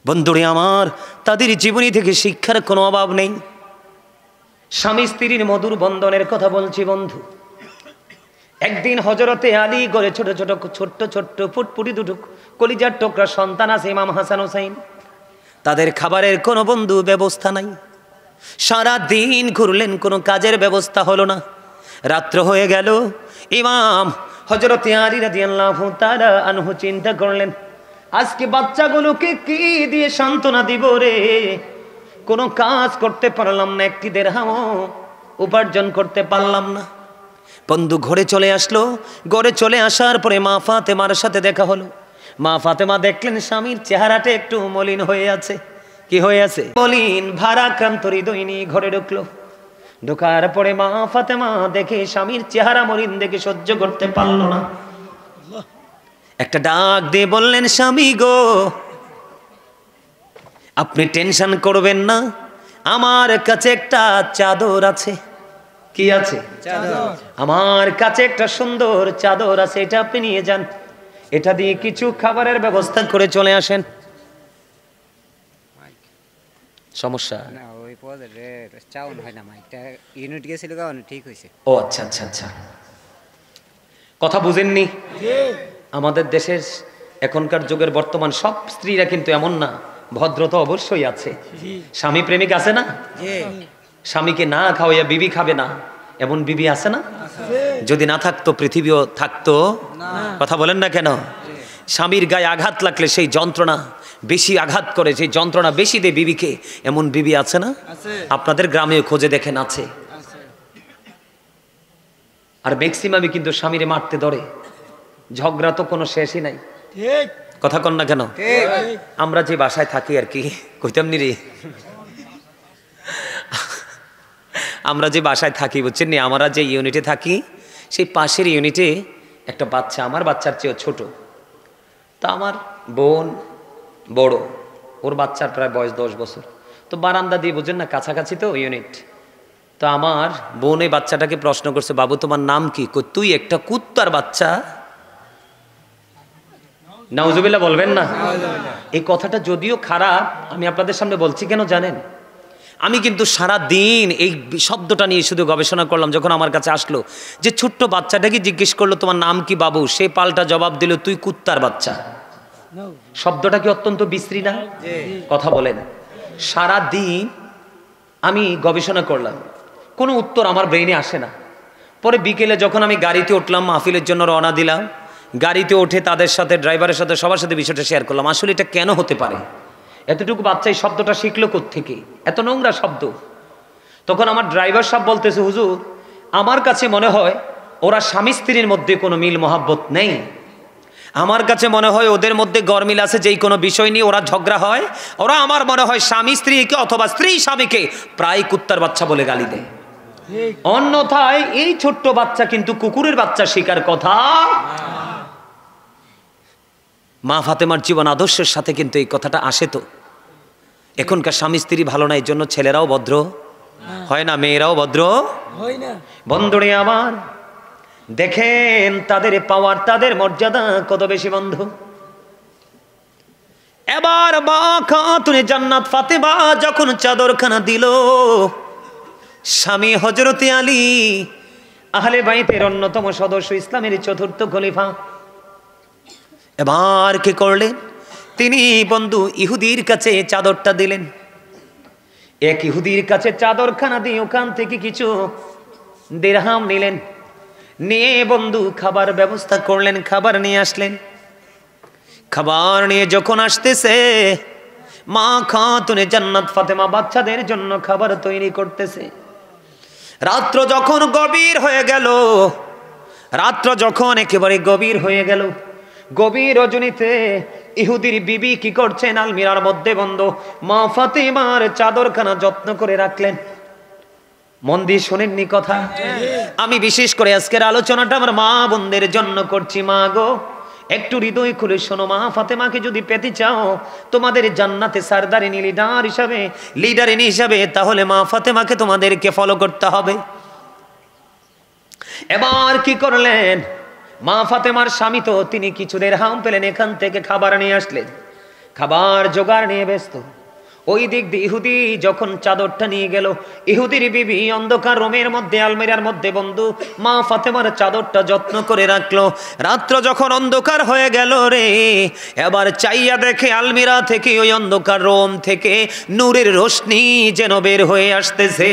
বন্ধুরে আমার তাদের জীবনী থেকে শিক্ষার কোনো অভাব নেই স্বামী স্ত্রীর মধুর বন্ধনের কথা বলছি বন্ধু একদিন হজরতে আলী গড়ে ছোট ছোট ছোট্ট ছোট্ট ফুটফুটি দুটো কলিজার টোকরা সন্তান আছে ইমাম হাসান হোসাইন তাদের খাবারের কোনো বন্ধু ব্যবস্থা নাই সারা দিন ঘুরলেন কোনো কাজের ব্যবস্থা হলো না রাত্র হয়ে গেল ইমাম হজরতে আলী রাজি আল্লাহ তারা আনহু চিন্তা করলেন আজকে বাচ্চাগুলোকে কি দিয়ে সান্ত্বনা দিব রে কোনো কাজ করতে পারলাম না একটি হাম উপার্জন করতে পারলাম না বন্ধু ঘরে চলে আসলো ঘরে চলে আসার পরে মা ফাতেমার সাথে দেখা হলো মা ফাতেমা দেখলেন স্বামীর চেহারাটা একটু মলিন হয়ে আছে কি হয়ে আছে মলিন ভারাক্রান্ত হৃদয়নি ঘরে ঢুকলো ঢোকার পরে মা ফাতেমা দেখে স্বামীর চেহারা মলিন দেখে সহ্য করতে পারলো না একটা ডাক দিয়ে বললেন স্বামী গো আপনি টেনশন করবেন না আমার কাছে একটা চাদর আছে কি আছে আমার কাছে একটা সুন্দর চাদর আছে এটা আপনি নিয়ে যান এটা দিয়ে কিছু খাবারের ব্যবস্থা করে চলে আসেন আচ্ছা, আচ্ছা আচ্ছা কথা বুঝেননি আমাদের দেশের এখনকার যুগের বর্তমান সব স্ত্রীরা কিন্তু এমন না অবশ্যই আছে স্বামী প্রেমিক আছে না স্বামীকে না খাওয়াইয়া বিবি খাবে না এমন বিবি আছে না যদি না থাকতো পৃথিবীও থাকতো কথা বলেন না কেন স্বামীর গায়ে আঘাত লাগলে সেই যন্ত্রণা বেশি আঘাত করে সেই যন্ত্রণা বেশি দেয় বিবিকে এমন বিবি আছে না আপনাদের গ্রামে খোঁজে দেখেন আছে আর ম্যাক্সিমামই কিন্তু স্বামীরে মারতে ধরে ঝগড়া তো কোনো শেষই নাই কথা কন না কেন আমরা যে বাসায় থাকি আর কি কইতাম নি রে আমরা যে বাসায় থাকি বুঝছেন নি আমরা যে ইউনিটে থাকি সেই পাশের ইউনিটে একটা বাচ্চা আমার বাচ্চার চেয়েও ছোট তা আমার বোন বড় ওর বাচ্চার প্রায় বয়স দশ বছর তো বারান্দা দিয়ে বুঝেন না কাছাকাছি তো ইউনিট তো আমার বোন এই বাচ্চাটাকে প্রশ্ন করছে বাবু তোমার নাম কি তুই একটা কুত্তার বাচ্চা নাউজুবিল্লা বলবেন না এই কথাটা যদিও খারাপ আমি আপনাদের সামনে বলছি কেন জানেন আমি কিন্তু সারা দিন এই শব্দটা নিয়ে শুধু গবেষণা করলাম যখন আমার কাছে আসলো যে ছোট্ট বাচ্চাটাকে জিজ্ঞেস করলো তোমার নাম কি বাবু সে পাল্টা জবাব দিল তুই কুত্তার বাচ্চা শব্দটা কি অত্যন্ত বিশ্রী না কথা বলেন সারা দিন আমি গবেষণা করলাম কোনো উত্তর আমার ব্রেইনে আসে না পরে বিকেলে যখন আমি গাড়িতে উঠলাম মাহফিলের জন্য রওনা দিলাম গাড়িতে উঠে তাদের সাথে ড্রাইভারের সাথে সবার সাথে বিষয়টা শেয়ার করলাম আসলে এটা কেন হতে পারে এতটুকু বাচ্চাই শব্দটা শিখলো থেকে এত নোংরা শব্দ তখন আমার ড্রাইভার সাহেব বলতেছে হুজুর আমার কাছে মনে হয় ওরা স্বামী স্ত্রীর মধ্যে কোনো মিল মহাব্বত নেই আমার কাছে মনে হয় ওদের মধ্যে গরমিল আছে যেই কোনো বিষয় নিয়ে ওরা ঝগড়া হয় ওরা আমার মনে হয় স্বামী স্ত্রীকে অথবা স্ত্রী স্বামীকে প্রায় কুত্তার বাচ্চা বলে গালি দেয় অন্যথায় এই ছোট্ট বাচ্চা কিন্তু কুকুরের বাচ্চা শিকার কথা মা ফাতেমার জীবন আদর্শের সাথে কিন্তু এই কথাটা আসে তো এখনকার স্বামী স্ত্রী ভালো না এই জন্য ছেলেরাও ভদ্র হয় না মেয়েরাও ভদ্র বন্ধুরে আমার দেখেন তাদের পাওয়ার তাদের মর্যাদা কত বেশি বন্ধু এবার বা খাতুনে জান্নাত ফাতেমা যখন চাদরখানা দিল স্বামী হজরতে আলী আহলে বাইতের অন্যতম সদস্য ইসলামের চতুর্থ খলিফা এবার কে করলেন তিনি বন্ধু ইহুদির কাছে চাদরটা দিলেন এক ইহুদির কাছে চাদরখানা দিয়ে ওখান থেকে কিছু দেড়হাম নিলেন নিয়ে বন্ধু খাবার ব্যবস্থা করলেন খাবার নিয়ে আসলেন খাবার নিয়ে যখন আসতেছে মা খাতুনে জান্নাত ফাতেমা বাচ্চাদের জন্য খাবার তৈরি করতেছে রাত্র যখন গভীর হয়ে গেল রাত্র যখন একেবারে গভীর হয়ে গেল গভীর রজনীতে ইহুদির বিবি কি করছেন আলমিরার মধ্যে বন্ধ মা ফাতিমার চাদরখানা যত্ন করে রাখলেন মন দিয়ে শোনেননি কথা আমি বিশেষ করে আজকের আলোচনাটা আমার মা বোনদের জন্য করছি মা গো একটু হৃদয় খুলে শোনো মা ফাতেমাকে যদি পেতে চাও তোমাদের জান্নাতে সারদারিনী লিডার হিসাবে লিডারিনী হিসাবে তাহলে মা ফাতেমাকে তোমাদেরকে ফলো করতে হবে এবার কি করলেন মা ফাতেমার স্বামী তো তিনি কিছুদের হাম পেলেন এখান থেকে খাবার নিয়ে আসলেন খাবার জোগাড় নিয়ে ব্যস্ত ওই দিক দিয়ে ইহুদি যখন চাদরটা নিয়ে গেল ইহুদির বিবি অন্ধকার রোমের মধ্যে আলমেরার মধ্যে বন্ধু মা ফাতেমার চাদরটা যত্ন করে রাখলো রাত্র যখন অন্ধকার হয়ে গেল রে এবার চাইয়া দেখে আলমিরা থেকে ওই অন্ধকার রোম থেকে নূরের রোশনি যেন বের হয়ে আসতেছে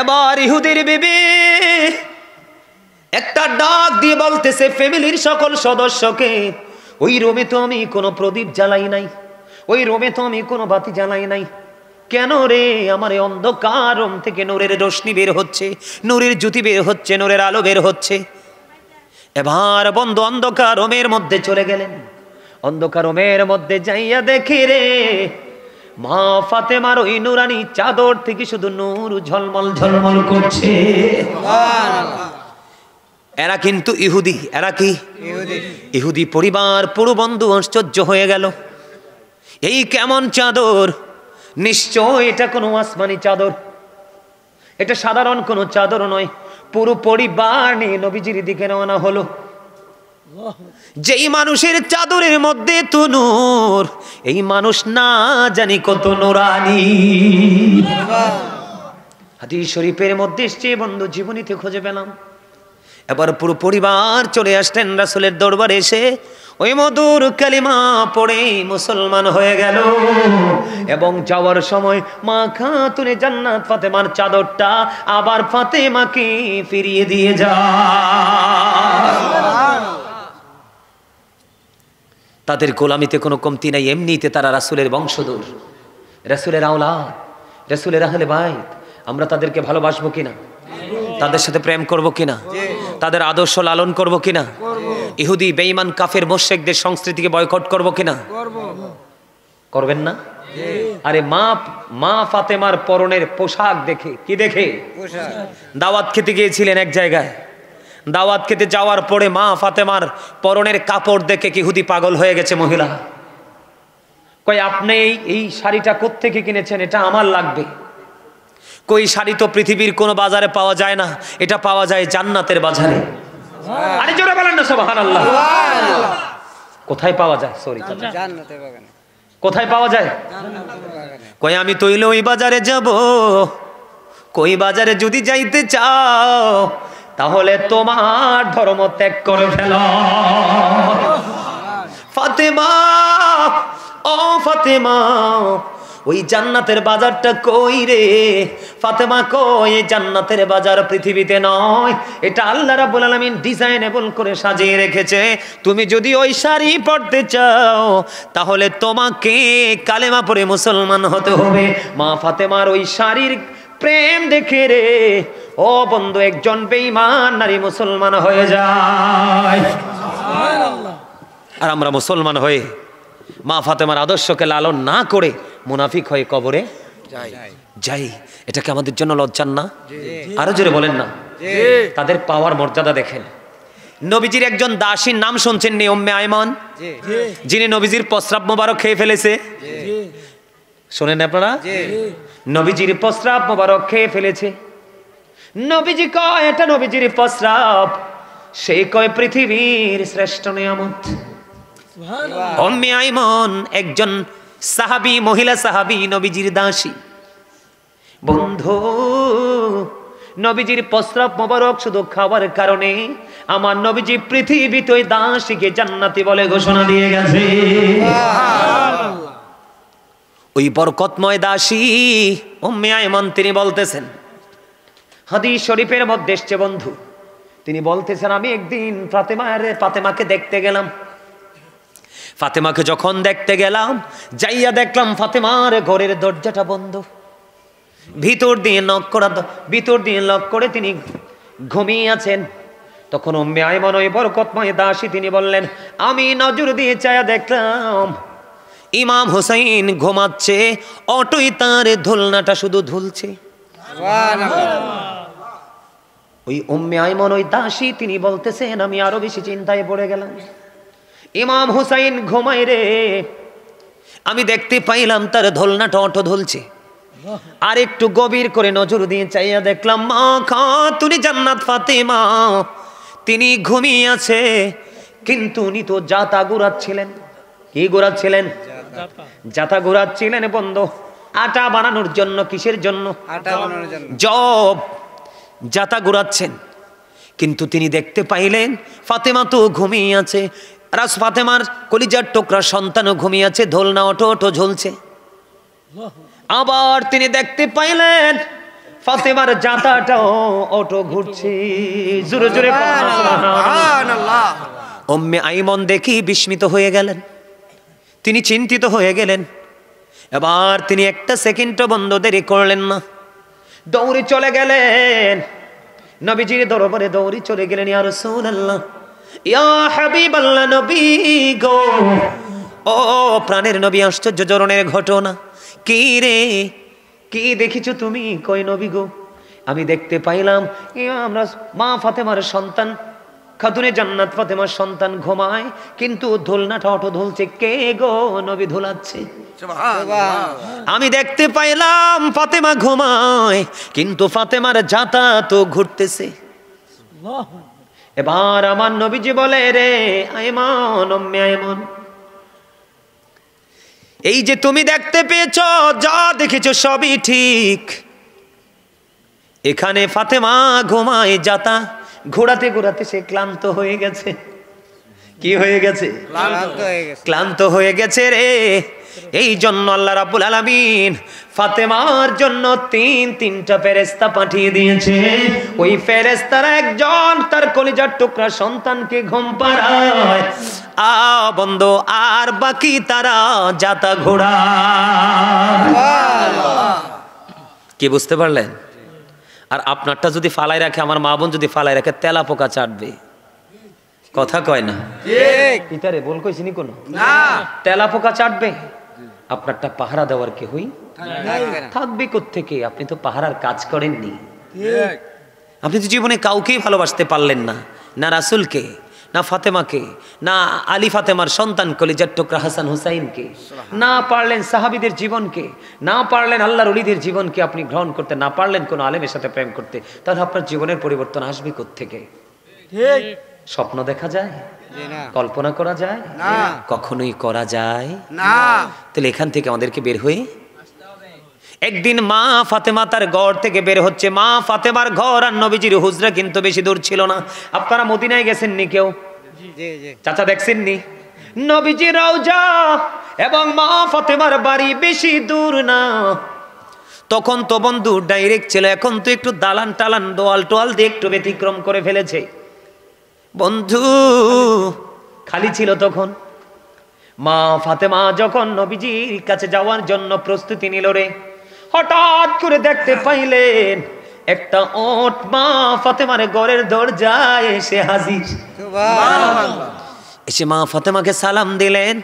এবার ইহুদির বিবি একটা ডাক দিয়ে বলতেছে ফ্যামিলির সকল সদস্যকে ওই রোমে তো আমি কোনো প্রদীপ জ্বালাই নাই ওই রোমে তো আমি কোনো বাতি জ্বালাই নাই কেন রে আমার এই অন্ধকার রোম থেকে নোরের রশ্মি বের হচ্ছে নোরের জ্যোতি বের হচ্ছে নোরের আলো বের হচ্ছে এবার বন্ধু অন্ধকার রোমের মধ্যে চলে গেলেন অন্ধকার রোমের মধ্যে যাইয়া দেখি রে মা ফাতেমার ওই নুরানি চাদর থেকে শুধু নূর ঝলমল ঝলমল করছে এরা কিন্তু ইহুদি এরা কি ইহুদি পরিবার পুরো বন্ধু আশ্চর্য হয়ে গেল এই কেমন চাদর নিশ্চয় এটা কোনো আসমানি চাদর এটা সাধারণ কোনো চাদর নয় পুরো পরিবার নিয়ে নবীজির দিকে রওনা হলো যেই মানুষের চাদরের মধ্যে তো নূর এই মানুষ না জানি কত নোরানি হাদিস শরীফের মধ্যে এসছে বন্ধু জীবনীতে খুঁজে পেলাম এবার পুরো পরিবার চলে আসলেন রাসুলের দরবারে এসে ওই মধুর কালিমা পড়ে মুসলমান হয়ে গেল এবং যাওয়ার সময় মা খাতুনে জান্নাত ফাতেমার চাদরটা আবার ফাতেমাকে ফিরিয়ে দিয়ে যায় তাদের গোলামিতে কোনো কমতি নাই এমনিতে তারা রাসুলের বংশধর রাসুলের আওলাদ রাসুলের আহলে বাইত আমরা তাদেরকে ভালোবাসবো কিনা তাদের সাথে প্রেম করব কিনা তাদের আদর্শ লালন করব কিনা ইহুদি বেঈমান কাফের মোশেকদের সংস্কৃতিকে বয়কট করব কিনা করবেন না আরে মা মা ফাতেমার পরনের পোশাক দেখে কি দেখে দাওয়াত খেতে গিয়েছিলেন এক জায়গায় দাওয়াত খেতে যাওয়ার পরে মা ফাতেমার পরনের কাপড় দেখে কি হুদি পাগল হয়ে গেছে মহিলা কই আপনি এই এই শাড়িটা কোত্থেকে কিনেছেন এটা আমার লাগবে কই শাড়ি তো পৃথিবীর কোনো বাজারে পাওয়া যায় না এটা পাওয়া যায় জান্নাতের বাজারে আরে জোরে বলেন না কোথায় পাওয়া যায় সরি কোথায় পাওয়া যায় কই আমি তৈল ওই বাজারে যাব কই বাজারে যদি যাইতে চাও তাহলে তোমার ধর্ম ত্যাগ করে ফেল ফাতেমা ও ফাতেমা ওই জান্নাতের বাজারটা কই রে ফাতেমা কই এই জান্নাতের বাজার পৃথিবীতে নয় এটা আল্লাহ রাব্বুল আলামিন ডিজাইনেবল করে সাজিয়ে রেখেছে তুমি যদি ওই শাড়ি পরতে চাও তাহলে তোমাকে কালেমা পরে মুসলমান হতে হবে মা ফাতেমার ওই শাড়ির প্রেম দেখে রে ও বন্ধু একজন বেঈমান নারী মুসলমান হয়ে যায় আর আমরা মুসলমান হয়ে মা ফাতেমার আদর্শকে লালন না করে মুনাফিক হয়ে কবরে যাই এটাকে আমাদের জন্য লজ্জার না আরো জোরে বলেন না তাদের পাওয়ার মর্যাদা দেখেন নবীজির একজন দাসীর নাম শুনছেন নি ওম্মে আয়মান যিনি নবীজির প্রস্রাব মোবারক খেয়ে ফেলেছে শোনেন আপনারা নবীজির প্রস্রাব মোবারক খেয়ে ফেলেছে নবীজি কয় এটা নবীজির প্রস্রাব সেই কয় পৃথিবীর শ্রেষ্ঠ নিয়ামত অম্মি আইমন একজন সাহাবি মহিলা সাহাবি নবীজির দাসী বন্ধু নবীজির প্রস্রাব মোবারক শুধু খাওয়ার কারণে আমার নবীজি পৃথিবীতে দাসীকে জান্নাতি বলে ঘোষণা দিয়ে গেছে ওই বরকতময় দাসী উম্মে আয়মন তিনি বলতেছেন হাদিস শরীফের মধ্যে এসছে বন্ধু তিনি বলতেছেন আমি একদিন ফাতেমার ফাতেমাকে দেখতে গেলাম ফাতেমাকে যখন দেখতে গেলাম যাইয়া দেখলাম ফাতেমার ঘরের দরজাটা বন্ধ ভিতর দিয়ে নক করা ভিতর দিয়ে লক করে তিনি ঘুমিয়ে আছেন তখন উম্মে আয়মন ওই বরকতময় দাসী তিনি বললেন আমি নজর দিয়ে চায়া দেখলাম ইমাম হোসাইন ঘুমাচ্ছে অটোই তার ধুলনাটা শুধু ধুলছে ওই উম্মে আইমন ওই দাসী তিনি বলতেছেন আমি আরো বেশি চিন্তায় পড়ে গেলাম ইমাম হুসাইন ঘুমাই রে আমি দেখতে পাইলাম তার ধোলনাটা অটো ধুলছে আর একটু গভীর করে নজর দিয়ে চাইয়া দেখলাম মা খাতুনি জান্নাত ফাতেমা তিনি ঘুমিয়ে আছে কিন্তু উনি তো জাতা গোরাচ্ছিলেন কি গোরাচ্ছিলেন যাতা ঘোরা চিনেন বন্ধ আটা বানানোর জন্য কিসের জন্য আটা বানানোর জন্য জব যাতা ঘোরাচ্ছেন কিন্তু তিনি দেখতে পাইলেন ফাতেমা তো ঘুমিয়ে আছে রাস ফাতেমার কলিজার টোকরা সন্তানও ঘুমিয়ে আছে ধোলনা ওঠো অটো ঝুলছে আবার তিনি দেখতে পাইলেন ফাতেমার জাতাটাও অটো ঘুরছে জোরে জোরে আইমন দেখি বিস্মিত হয়ে গেলেন তিনি চিন্তিত হয়ে গেলেন এবার তিনি একটা সেকেন্ডও বন্ধ দেরি করলেন না দৌড়ে চলে গেলেন নবীজির দরবারে দৌড়ি চলে গেলেন আর রাসূলুল্লাহ ইয়া হাবিবাল্লাহ নবী গো ও প্রাণের নবী আশ্চর্য জরনের ঘটনা কি রে কি দেখিছ তুমি কই নবী গো আমি দেখতে পাইলাম আমরা মা ফাতেমার সন্তান খাতুনে জান্নাত ফাতেমার সন্তান ঘুমায় কিন্তু ধুলনাটা অটো ধুলছে কে গো নবী ধোলাচ্ছে আমি দেখতে পাইলাম ফাতেমা ঘুমায় কিন্তু ফাতেমার জাতা তো ঘুরতেছে এবার আমার নবীজি বলে রে আয়মন অম্মে আয়মন এই যে তুমি দেখতে পেয়েছ যা দেখেছ সবই ঠিক এখানে ফাতেমা ঘুমায় যাতা ঘোরাতে ঘোরাতে সে ক্লান্ত হয়ে গেছে কি হয়ে গেছে ক্লান্ত হয়ে গেছে রে এই জন্য আল্লাহ রাবুল আলমিন ফাতেমার জন্য তিন তিনটা ফেরেস্তা পাঠিয়ে দিয়েছে ওই ফেরেস্তারা একজন তার কলিজার টুকরা সন্তানকে ঘুম পাড়ায় আ বন্ধ আর বাকি তারা যাতা ঘোড়া কি বুঝতে পারলেন আর আপনারটা যদি ফালাই রাখে আমার মা বোন যদি ফালাই রাখে তেলা পোকা চাটবে কথা কয় না ইতারে বল কইছিনি কোন তেলা পোকা চাটবে আপনারটা পাহারা দেওয়ার কে হই থাকবে থেকে আপনি তো পাহারার কাজ করেননি আপনি তো জীবনে কাউকেই ভালোবাসতে পারলেন না না রাসুলকে না ফাতেমাকে না আলী ফাতেমার সন্তান কলিজার টোকরা হাসান হুসাইনকে না পারলেন সাহাবিদের জীবনকে না পারলেন আল্লাহর উলিদের জীবনকে আপনি গ্রহণ করতে না পারলেন কোনো আলেমের সাথে প্রেম করতে তাহলে আপনার জীবনের পরিবর্তন আসবে কোথেকে স্বপ্ন দেখা যায় কল্পনা করা যায় কখনোই করা যায় না তাহলে এখান থেকে আমাদেরকে বের হয়ে একদিন মা ফাতেমা তার ঘর থেকে বের হচ্ছে মা ফাতেমার ঘর আর নবীজির হুজরা কিন্তু বেশি দূর ছিল না আপনারা মদিনায় গেছেননি কেউ চাচা দেখছেননি নবীজি রওজা এবং মা ফাতেমার বাড়ি বেশি দূর না তখন তো বন্ধু ডাইরেক্ট ছিল এখন তো একটু দালান টালান দোয়াল টোয়াল দিয়ে একটু ব্যতিক্রম করে ফেলেছে বন্ধু খালি ছিল তখন মা ফাতেমা যখন নবীজির কাছে যাওয়ার জন্য প্রস্তুতি নিল রে হঠাৎ করে দেখতে পাইলেন একটা ওট মা ফাতেমার ঘরের দরজায় এসে হাজির এসে মা ফাতেমাকে সালাম দিলেন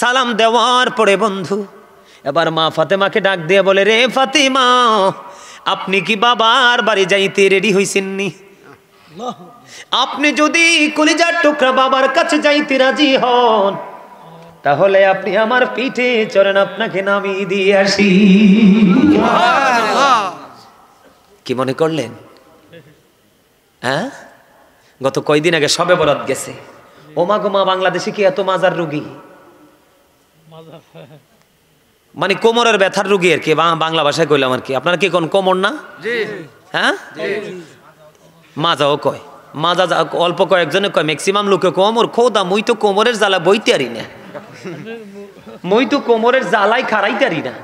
সালাম দেওয়ার পরে বন্ধু এবার মা ফাতেমাকে ডাক দিয়ে বলে রে ফাতেমা আপনি কি বাবার বাড়ি যাইতে রেডি নি আপনি যদি কলিজার টুকরা বাবার কাছে যাইতে রাজি হন তাহলে আপনি আমার পিঠে চরেন আপনাকে নামিয়ে দিয়ে আসি কি মনে করলেন হ্যাঁ গত কয়দিন আগে সবে বরাদ গেছে ওমা গোমা বাংলাদেশে কি এত মাজার রুগী মানে কোমরের ব্যথার রুগী আর কি বাংলা ভাষায় কইলাম আর কি আপনার কি কোন কোমর না হ্যাঁ মাজাও কয় মাজা অল্প কয়েকজনে কয় ম্যাক্সিমাম লোকে কোমর খোদা মুই তো কোমরের জ্বালা বইতে আরি না <laughs> মই তো কোমরের জালাই খারাই তারি না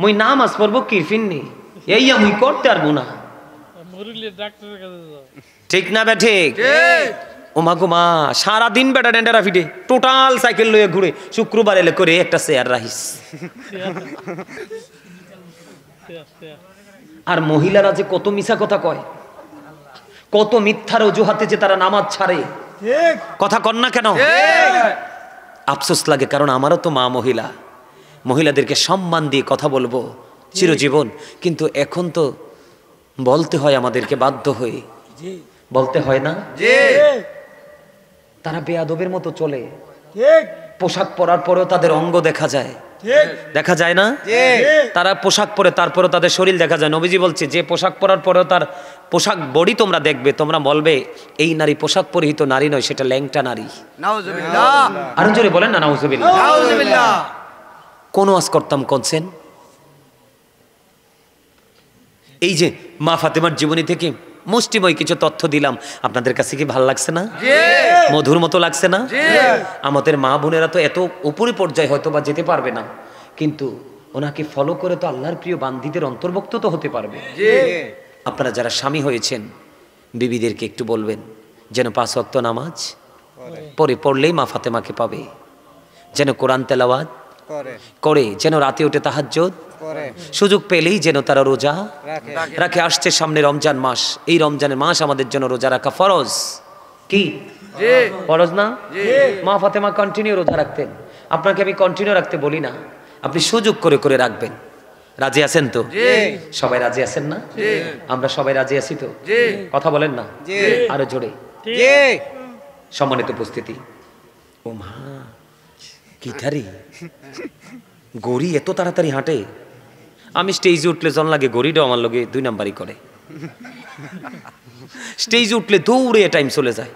মই নামাজ পড়বো নি এই আমি করতে পারবো না ঠিক না বে ঠিক ওমা সারা সারাদিন বেটা ডেন্ডারা ফিটে টোটাল সাইকেল লয়ে ঘুরে শুক্রবার এলে করে একটা চেয়ার রাহিস আর মহিলারা যে কত মিছা কথা কয় কত মিথ্যার অজুহাতে যে তারা নামাজ ছাড়ে কথা কন না কেন আফসোস লাগে কারণ আমারও তো মা মহিলা মহিলাদেরকে সম্মান দিয়ে কথা বলবো চিরজীবন কিন্তু এখন তো বলতে হয় আমাদেরকে বাধ্য হয়ে বলতে হয় না তারা বেয়াদবের মতো চলে ঠিক পোশাক পরার পরেও তাদের অঙ্গ দেখা যায় দেখা যায় না তারা পোশাক পরে তারপরেও তাদের শরীর দেখা যায় নবীজি বলছে যে পোশাক পরার পরেও তার পোশাক বড়ি তোমরা দেখবে তোমরা বলবে এই নারী পোশাক পরিহিত নারী নয় সেটা ল্যাংটা নারী আরো জোরে বলেন না কোন আজ করতাম কনসেন এই যে মা ফাতেমার জীবনী থেকে মুষ্টিময় কিছু তথ্য দিলাম আপনাদের কাছে কি ভাল লাগছে না মধুর মতো লাগছে না আমাদের মা বোনেরা তো এত উপরে পর্যায়ে হয়তো বা যেতে পারবে না কিন্তু ওনাকে ফলো করে তো আল্লাহর প্রিয় বান্দিদের অন্তর্ভুক্ত তো হতে পারবে আপনারা যারা স্বামী হয়েছেন বিবিদেরকে একটু বলবেন যেন পাঁচ অক্ত নামাজ পরে পড়লেই মা ফাতেমাকে পাবে যেন কোরআন তেলাওয়াত করে যেন রাতে ওঠে তাহাজ্জোদ সুযোগ পেলেই যেন তারা রোজা রাখে আসছে সামনে রমজান মাস এই রমজানের মাস আমাদের জন্য রোজা রাখা ফরজ কি ফরজ না মা ফাতেমা কন্টিনিউ রোজা রাখতেন আপনাকে আমি কন্টিনিউ রাখতে বলি না আপনি সুযোগ করে করে রাখবেন রাজি আছেন তো সবাই রাজি আছেন না আমরা সবাই রাজি আছি তো কথা বলেন না আরো জোরে সম্মানিত উপস্থিতি ও মা কি গড়ি এত তাড়াতাড়ি হাঁটে আমি স্টেজে উঠলে জন লাগে গড়িটাও আমার লগে দুই নাম্বারই করে স্টেজে উঠলে দৌড়ে টাইম চলে যায়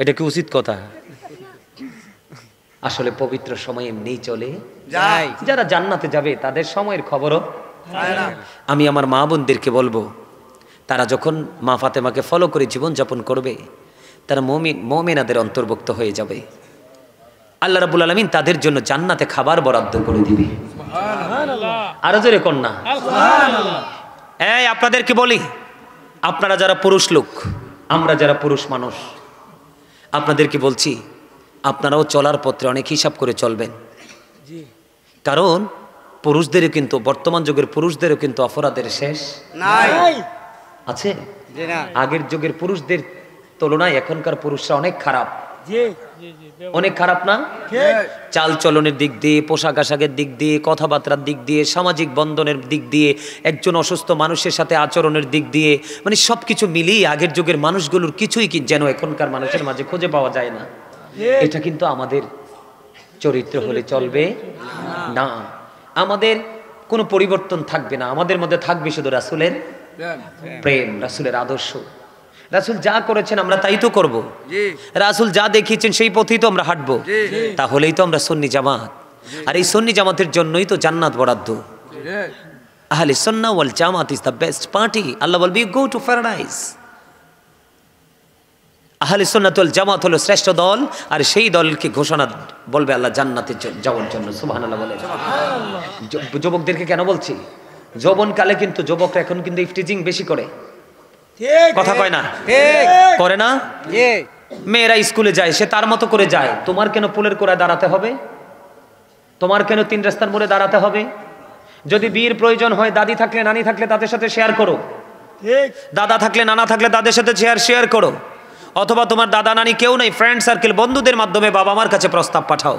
এটা কি উচিত কথা আসলে পবিত্র সময় এমনি চলে যায় যারা জান্নাতে যাবে তাদের সময়ের খবরও আমি আমার মা বোনদেরকে বলবো তারা যখন মা ফাতেমাকে ফলো করে জীবন যাপন করবে তারা মমিন মমিনাদের অন্তর্ভুক্ত হয়ে যাবে আল্লাহ রাবুল আলমিন তাদের জন্য জান্নাতে খাবার বরাদ্দ করে দিবে আরো জোরে কন্যা এই আপনাদেরকে বলি আপনারা যারা পুরুষ লোক আমরা যারা পুরুষ মানুষ আপনাদেরকে বলছি আপনারাও চলার পত্রে অনেক হিসাব করে চলবেন কারণ পুরুষদেরও কিন্তু বর্তমান যুগের পুরুষদেরও কিন্তু অপরাধের শেষ আছে আগের যুগের পুরুষদের তুলনায় এখনকার পুরুষরা অনেক খারাপ অনেক খারাপ না চাল চলনের দিক দিয়ে পোশাক আশাকের দিক দিয়ে কথাবার্তার দিক দিয়ে সামাজিক বন্ধনের দিক দিয়ে একজন অসুস্থ মানুষের সাথে আচরণের দিক দিয়ে মানে সব কিছু মিলিয়ে আগের যুগের মানুষগুলোর কিছুই কি যেন এখনকার মানুষের মাঝে খুঁজে পাওয়া যায় না এটা কিন্তু আমাদের চরিত্র হলে চলবে না আমাদের কোনো পরিবর্তন থাকবে না আমাদের মধ্যে থাকবে শুধু রাসুলের হ্যাঁ। প্রেম রাসুলের আদর্শ রাসুল যা করেছেন আমরা তাই তো করবো রাসুল যা দেখিয়েছেন সেই পথেই তো আমরা হাঁটবো তাহলেই তো আমরা সন্নি জামাত আর এই সন্নি জামাতের জন্যই তো জান্নাত বরাদ্দ আহলে সন্না ওয়াল জামাত ইজ দ্য বেস্ট পার্টি আল্লাহ গো টু প্যারাডাইস আহলে জামাত হলো শ্রেষ্ঠ দল আর সেই দলকে ঘোষণা বলবে আল্লাহ জান্নাতের যাওয়ার জন্য আল্লাহ বলে যুবকদেরকে কেন বলছি যৌবনকালে কিন্তু যুবকরা এখন কিন্তু ইফটিজিং বেশি করে কথা কয় না করে না মেয়েরা স্কুলে যায় সে তার মতো করে যায় তোমার কেন পুলের কোড়ায় দাঁড়াতে হবে তোমার কেন তিন রাস্তার মোড়ে দাঁড়াতে হবে যদি বিয়ের প্রয়োজন হয় দাদি থাকলে নানি থাকলে তাদের সাথে শেয়ার করো দাদা থাকলে নানা থাকলে তাদের সাথে শেয়ার শেয়ার করো অথবা তোমার দাদা নানি কেউ নেই ফ্রেন্ড সার্কেল বন্ধুদের মাধ্যমে বাবা মার কাছে প্রস্তাব পাঠাও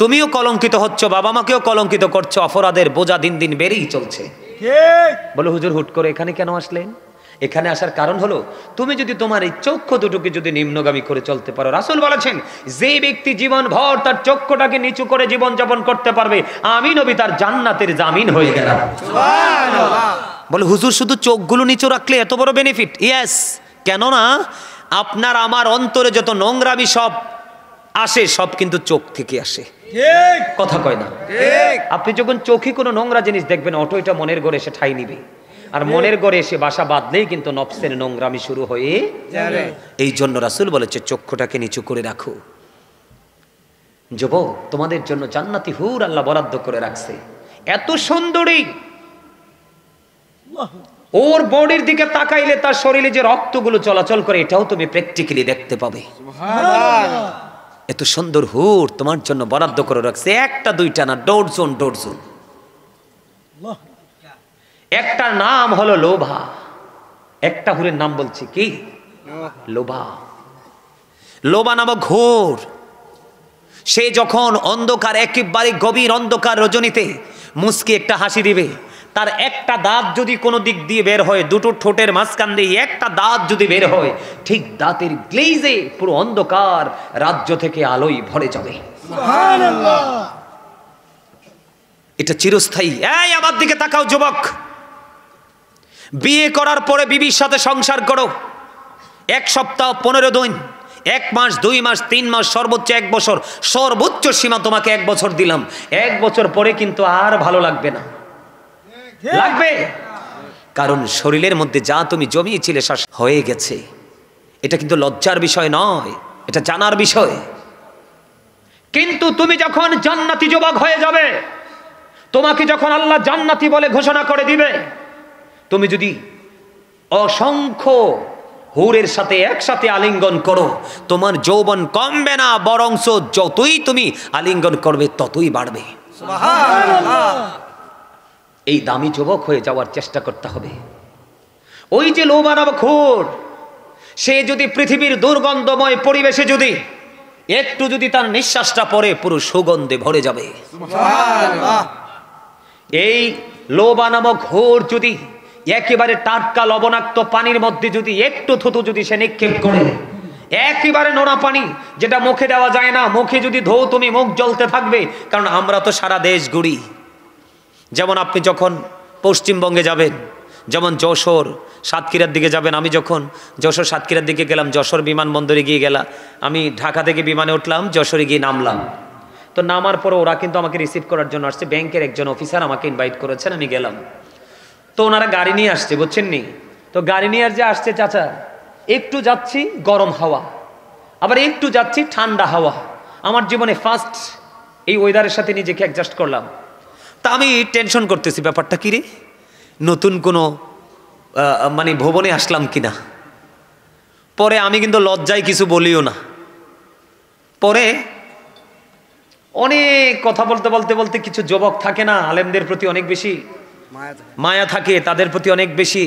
তুমিও কলঙ্কিত হচ্ছ বাবা মাকেও কলঙ্কিত করছো অপরাধের বোঝা দিন দিন বেড়েই চলছে বলে হুজুর হুট করে এখানে কেন আসলেন এখানে আসার কারণ হলো তুমি যদি তোমার এই চক্ষু দুটোকে যদি নিম্নগামী করে চলতে পারো রাসুল বলেছেন যে ব্যক্তি জীবন ভর তার চক্ষুটাকে নিচু করে জীবন যাপন করতে পারবে আমি নবী তার জান্নাতের জামিন হয়ে গেলাম বলে হুজুর শুধু চোখগুলো নিচু রাখলে এত বড় বেনিফিট ইয়াস কেননা আপনার আমার অন্তরে যত নোংরামি সব আসে সব কিন্তু চোখ থেকে আসে কথা কয় না আপনি যখন চোখে কোনো নোংরা জিনিস দেখবেন অটো এটা মনের গড়ে সে ঠাই নিবে আর মনের গড়ে এসে বাসা বাঁধলেই কিন্তু নফসের নোংরামি শুরু হয়ে এই জন্য রাসুল বলেছে চক্ষুটাকে নিচু করে রাখো যুব তোমাদের জন্য জান্নাতি হুর আল্লাহ বরাদ্দ করে রাখছে এত সুন্দরী ওর বডির দিকে তাকাইলে তার শরীরে যে রক্তগুলো চলাচল করে এটাও তুমি প্র্যাকটিক্যালি দেখতে পাবে এত সুন্দর হুর তোমার জন্য বরাদ্দ করে রাখছে একটা দুইটা না ডোর জোন ডোর জোন একটা নাম হলো লোভা একটা হুরের নাম বলছি কি লোভা লোভা নামক ঘোর সে যখন অন্ধকার একেবারে গভীর অন্ধকার রজনীতে মুসকি একটা হাসি দিবে তার একটা দাঁত যদি কোনো দিক দিয়ে বের হয় দুটো ঠোঁটের মাঝখান দিয়ে একটা দাঁত যদি বের হয় ঠিক দাঁতের গ্লেজে পুরো অন্ধকার রাজ্য থেকে আলোই ভরে যাবে এটা চিরস্থায়ী এই আমার দিকে তাকাও যুবক বিয়ে করার পরে বিবির সাথে সংসার করো এক সপ্তাহ পনেরো দিন এক মাস দুই মাস তিন মাস সর্বোচ্চ এক বছর সর্বোচ্চ সীমা তোমাকে এক বছর দিলাম এক বছর পরে কিন্তু আর ভালো লাগবে না লাগবে কারণ শরীরের মধ্যে যা তুমি জমিয়েছিলে শ্বাস হয়ে গেছে এটা কিন্তু লজ্জার বিষয় নয় এটা জানার বিষয় কিন্তু তুমি যখন জান্নাতি যুবক হয়ে যাবে তোমাকে যখন আল্লাহ জান্নাতি বলে ঘোষণা করে দিবে তুমি যদি অসংখ্য হুরের সাথে একসাথে আলিঙ্গন করো তোমার যৌবন কমবে না বরংস যতই তুমি আলিঙ্গন করবে ততই বাড়বে এই দামি যুবক হয়ে যাওয়ার চেষ্টা করতে হবে ওই যে লোবারাব খোর সে যদি পৃথিবীর দুর্গন্ধময় পরিবেশে যদি একটু যদি তার নিঃশ্বাসটা পরে পুরো সুগন্ধে ভরে যাবে এই লোবা নামক হোর যদি একেবারে টাটকা লবণাক্ত পানির মধ্যে যদি একটু থুতু যদি সে নিক্ষেপ করে একেবারে নোনা পানি যেটা মুখে দেওয়া যায় না মুখে যদি ধো তুমি মুখ জ্বলতে থাকবে কারণ আমরা তো সারা দেশ ঘুরি যেমন আপনি যখন পশ্চিমবঙ্গে যাবেন যেমন যশোর সাতক্ষীরার দিকে যাবেন আমি যখন যশোর সাতক্ষীরার দিকে গেলাম যশোর বিমানবন্দরে গিয়ে গেলাম আমি ঢাকা থেকে বিমানে উঠলাম যশোরে গিয়ে নামলাম তো নামার পর ওরা কিন্তু আমাকে রিসিভ করার জন্য আসছে ব্যাংকের একজন অফিসার আমাকে ইনভাইট করেছেন আমি গেলাম তো ওনারা গাড়ি নিয়ে আসছে বুঝছেন নি তো গাড়ি নিয়ে আর যে আসছে চাচা একটু যাচ্ছি গরম হাওয়া আবার একটু যাচ্ছি ঠান্ডা হাওয়া আমার জীবনে ফার্স্ট এই ওয়েদারের সাথে নিজেকে অ্যাডজাস্ট করলাম তা আমি টেনশন করতেছি ব্যাপারটা কী রে নতুন কোনো মানে ভবনে আসলাম কিনা পরে আমি কিন্তু লজ্জায় কিছু বলিও না পরে অনেক কথা বলতে বলতে বলতে কিছু যুবক থাকে না আলেমদের প্রতি অনেক বেশি মায়া থাকে তাদের প্রতি অনেক বেশি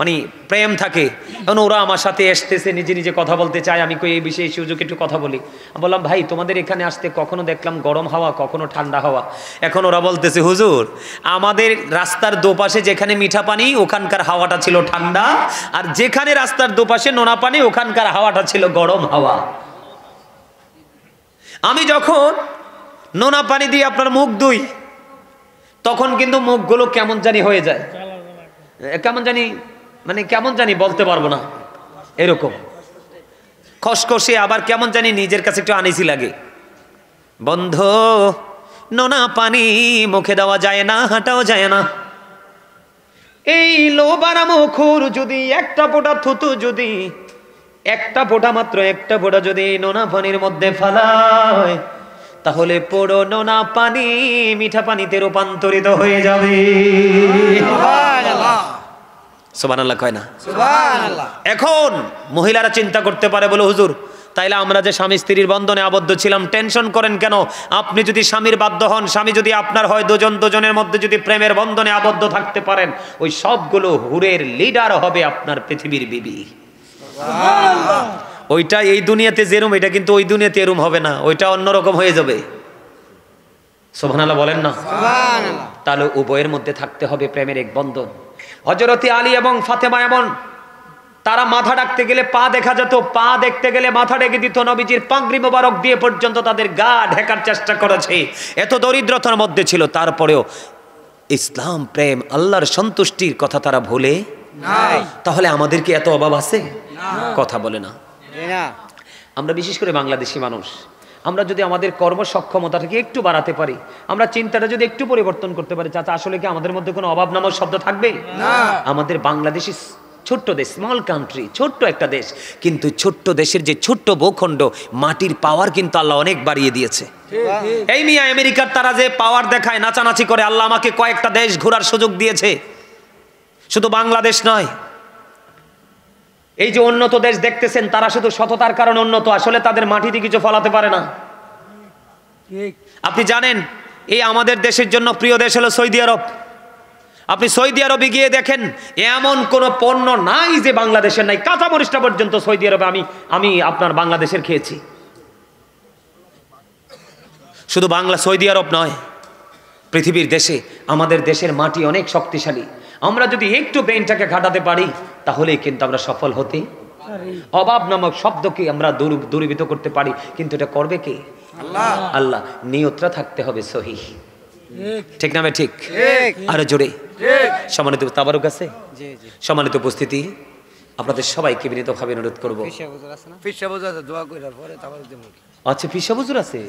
মানে প্রেম থাকে এখন ওরা আমার সাথে আসতেছে নিজে নিজে কথা বলতে চায় আমি কই এই বিষয়ে সুযোগ একটু কথা বলি বললাম ভাই তোমাদের এখানে আসতে কখনো দেখলাম গরম হাওয়া কখনো ঠান্ডা হাওয়া এখন ওরা বলতেছে হুজুর আমাদের রাস্তার দোপাশে যেখানে মিঠা পানি ওখানকার হাওয়াটা ছিল ঠান্ডা আর যেখানে রাস্তার দোপাশে নোনা পানি ওখানকার হাওয়াটা ছিল গরম হাওয়া আমি যখন নোনা পানি দিয়ে আপনার মুখ দুই তখন কিন্তু মুখগুলো কেমন জানি হয়ে যায় কেমন জানি মানে কেমন জানি বলতে পারবো না এরকম খসখসে আবার কেমন জানি নিজের কাছে একটু আনিসি লাগে বন্ধ নোনা পানি মুখে দেওয়া যায় না হাঁটাও যায় না এই লোবারা মুখুর যদি একটা পোটা থুতু যদি একটা পোটা মাত্র একটা পোটা যদি নোনা পানির মধ্যে ফালায় তাহলে পড়ো নোনা পানি মিঠা পানিতে রূপান্তরিত হয়ে যাবে কয় না এখন মহিলারা চিন্তা করতে পারে বলে হুজুর তাইলে আমরা যে স্বামী স্ত্রীর বন্ধনে আবদ্ধ ছিলাম টেনশন করেন কেন আপনি যদি স্বামীর বাধ্য হন স্বামী যদি আপনার হয় দুজন দুজনের মধ্যে যদি প্রেমের বন্ধনে আবদ্ধ থাকতে পারেন ওই সবগুলো হুরের লিডার হবে আপনার পৃথিবীর বিবি ওইটা এই দুনিয়াতে যেরম এটা কিন্তু ওই দুনিয়াতে এরম হবে না ওইটা অন্যরকম হয়ে যাবে সোভানাল্লাহ বলেন না তাহলে উভয়ের মধ্যে থাকতে হবে প্রেমের এক বন্ধন হজরতি আলী এবং ফাতেমা এমন তারা মাথা ডাকতে গেলে পা দেখা যেত পা দেখতে গেলে মাথা ডেকে দিত নবীজির পাগড়ি মোবারক দিয়ে পর্যন্ত তাদের গা ঢেকার চেষ্টা করেছে এত দরিদ্রতার মধ্যে ছিল তারপরেও ইসলাম প্রেম আল্লাহর সন্তুষ্টির কথা তারা ভুলে তাহলে আমাদের কি এত অভাব আছে কথা বলে না আমরা বিশেষ করে বাংলাদেশি মানুষ আমরা যদি আমাদের কর্ম সক্ষমতাটাকে একটু বাড়াতে পারি আমরা চিন্তাটা যদি একটু পরিবর্তন করতে পারি চাচা আসলে কি আমাদের মধ্যে কোনো অভাব নামক শব্দ থাকবে আমাদের বাংলাদেশি ছোট্ট দেশ স্মল কান্ট্রি ছোট্ট একটা দেশ কিন্তু ছোট্ট দেশের যে ছোট্ট ভূখণ্ড মাটির পাওয়ার কিন্তু আল্লাহ অনেক বাড়িয়ে দিয়েছে এই মিয়া আমেরিকার তারা যে পাওয়ার দেখায় নাচানাচি করে আল্লাহ আমাকে কয়েকটা দেশ ঘোরার সুযোগ দিয়েছে শুধু বাংলাদেশ নয় এই যে উন্নত দেশ দেখতেছেন তারা শুধু সততার কারণে উন্নত আসলে তাদের মাটিতে কিছু ফলাতে পারে না আপনি জানেন এই আমাদের দেশের জন্য প্রিয় দেশ হলো সৌদি আরব আপনি সৌদি আরবে গিয়ে দেখেন এমন কোন পণ্য নাই যে বাংলাদেশের নাই কাঁচামরিচটা পর্যন্ত সৌদি আরবে আমি আমি আপনার বাংলাদেশের খেয়েছি শুধু বাংলা সৌদি আরব নয় পৃথিবীর দেশে আমাদের দেশের মাটি অনেক শক্তিশালী আমরা যদি একটু ব্রেনটাকে ঘাটাতে পারি তাহলেই কিন্তু আমরা সফল হতে অভাব নামক শব্দকে আমরা দূরীভূত করতে পারি কিন্তু এটা করবে কে আল্লাহ আল্লাহ নিয়তটা থাকতে হবে সহি ঠিক নামে ঠিক আরো জোরে সম্মানিত তাবারুক আছে সম্মানিত উপস্থিতি আপনাদের সবাইকে বিনীতভাবে অনুরোধ করবো আচ্ছা ফিসা বুজুর আছে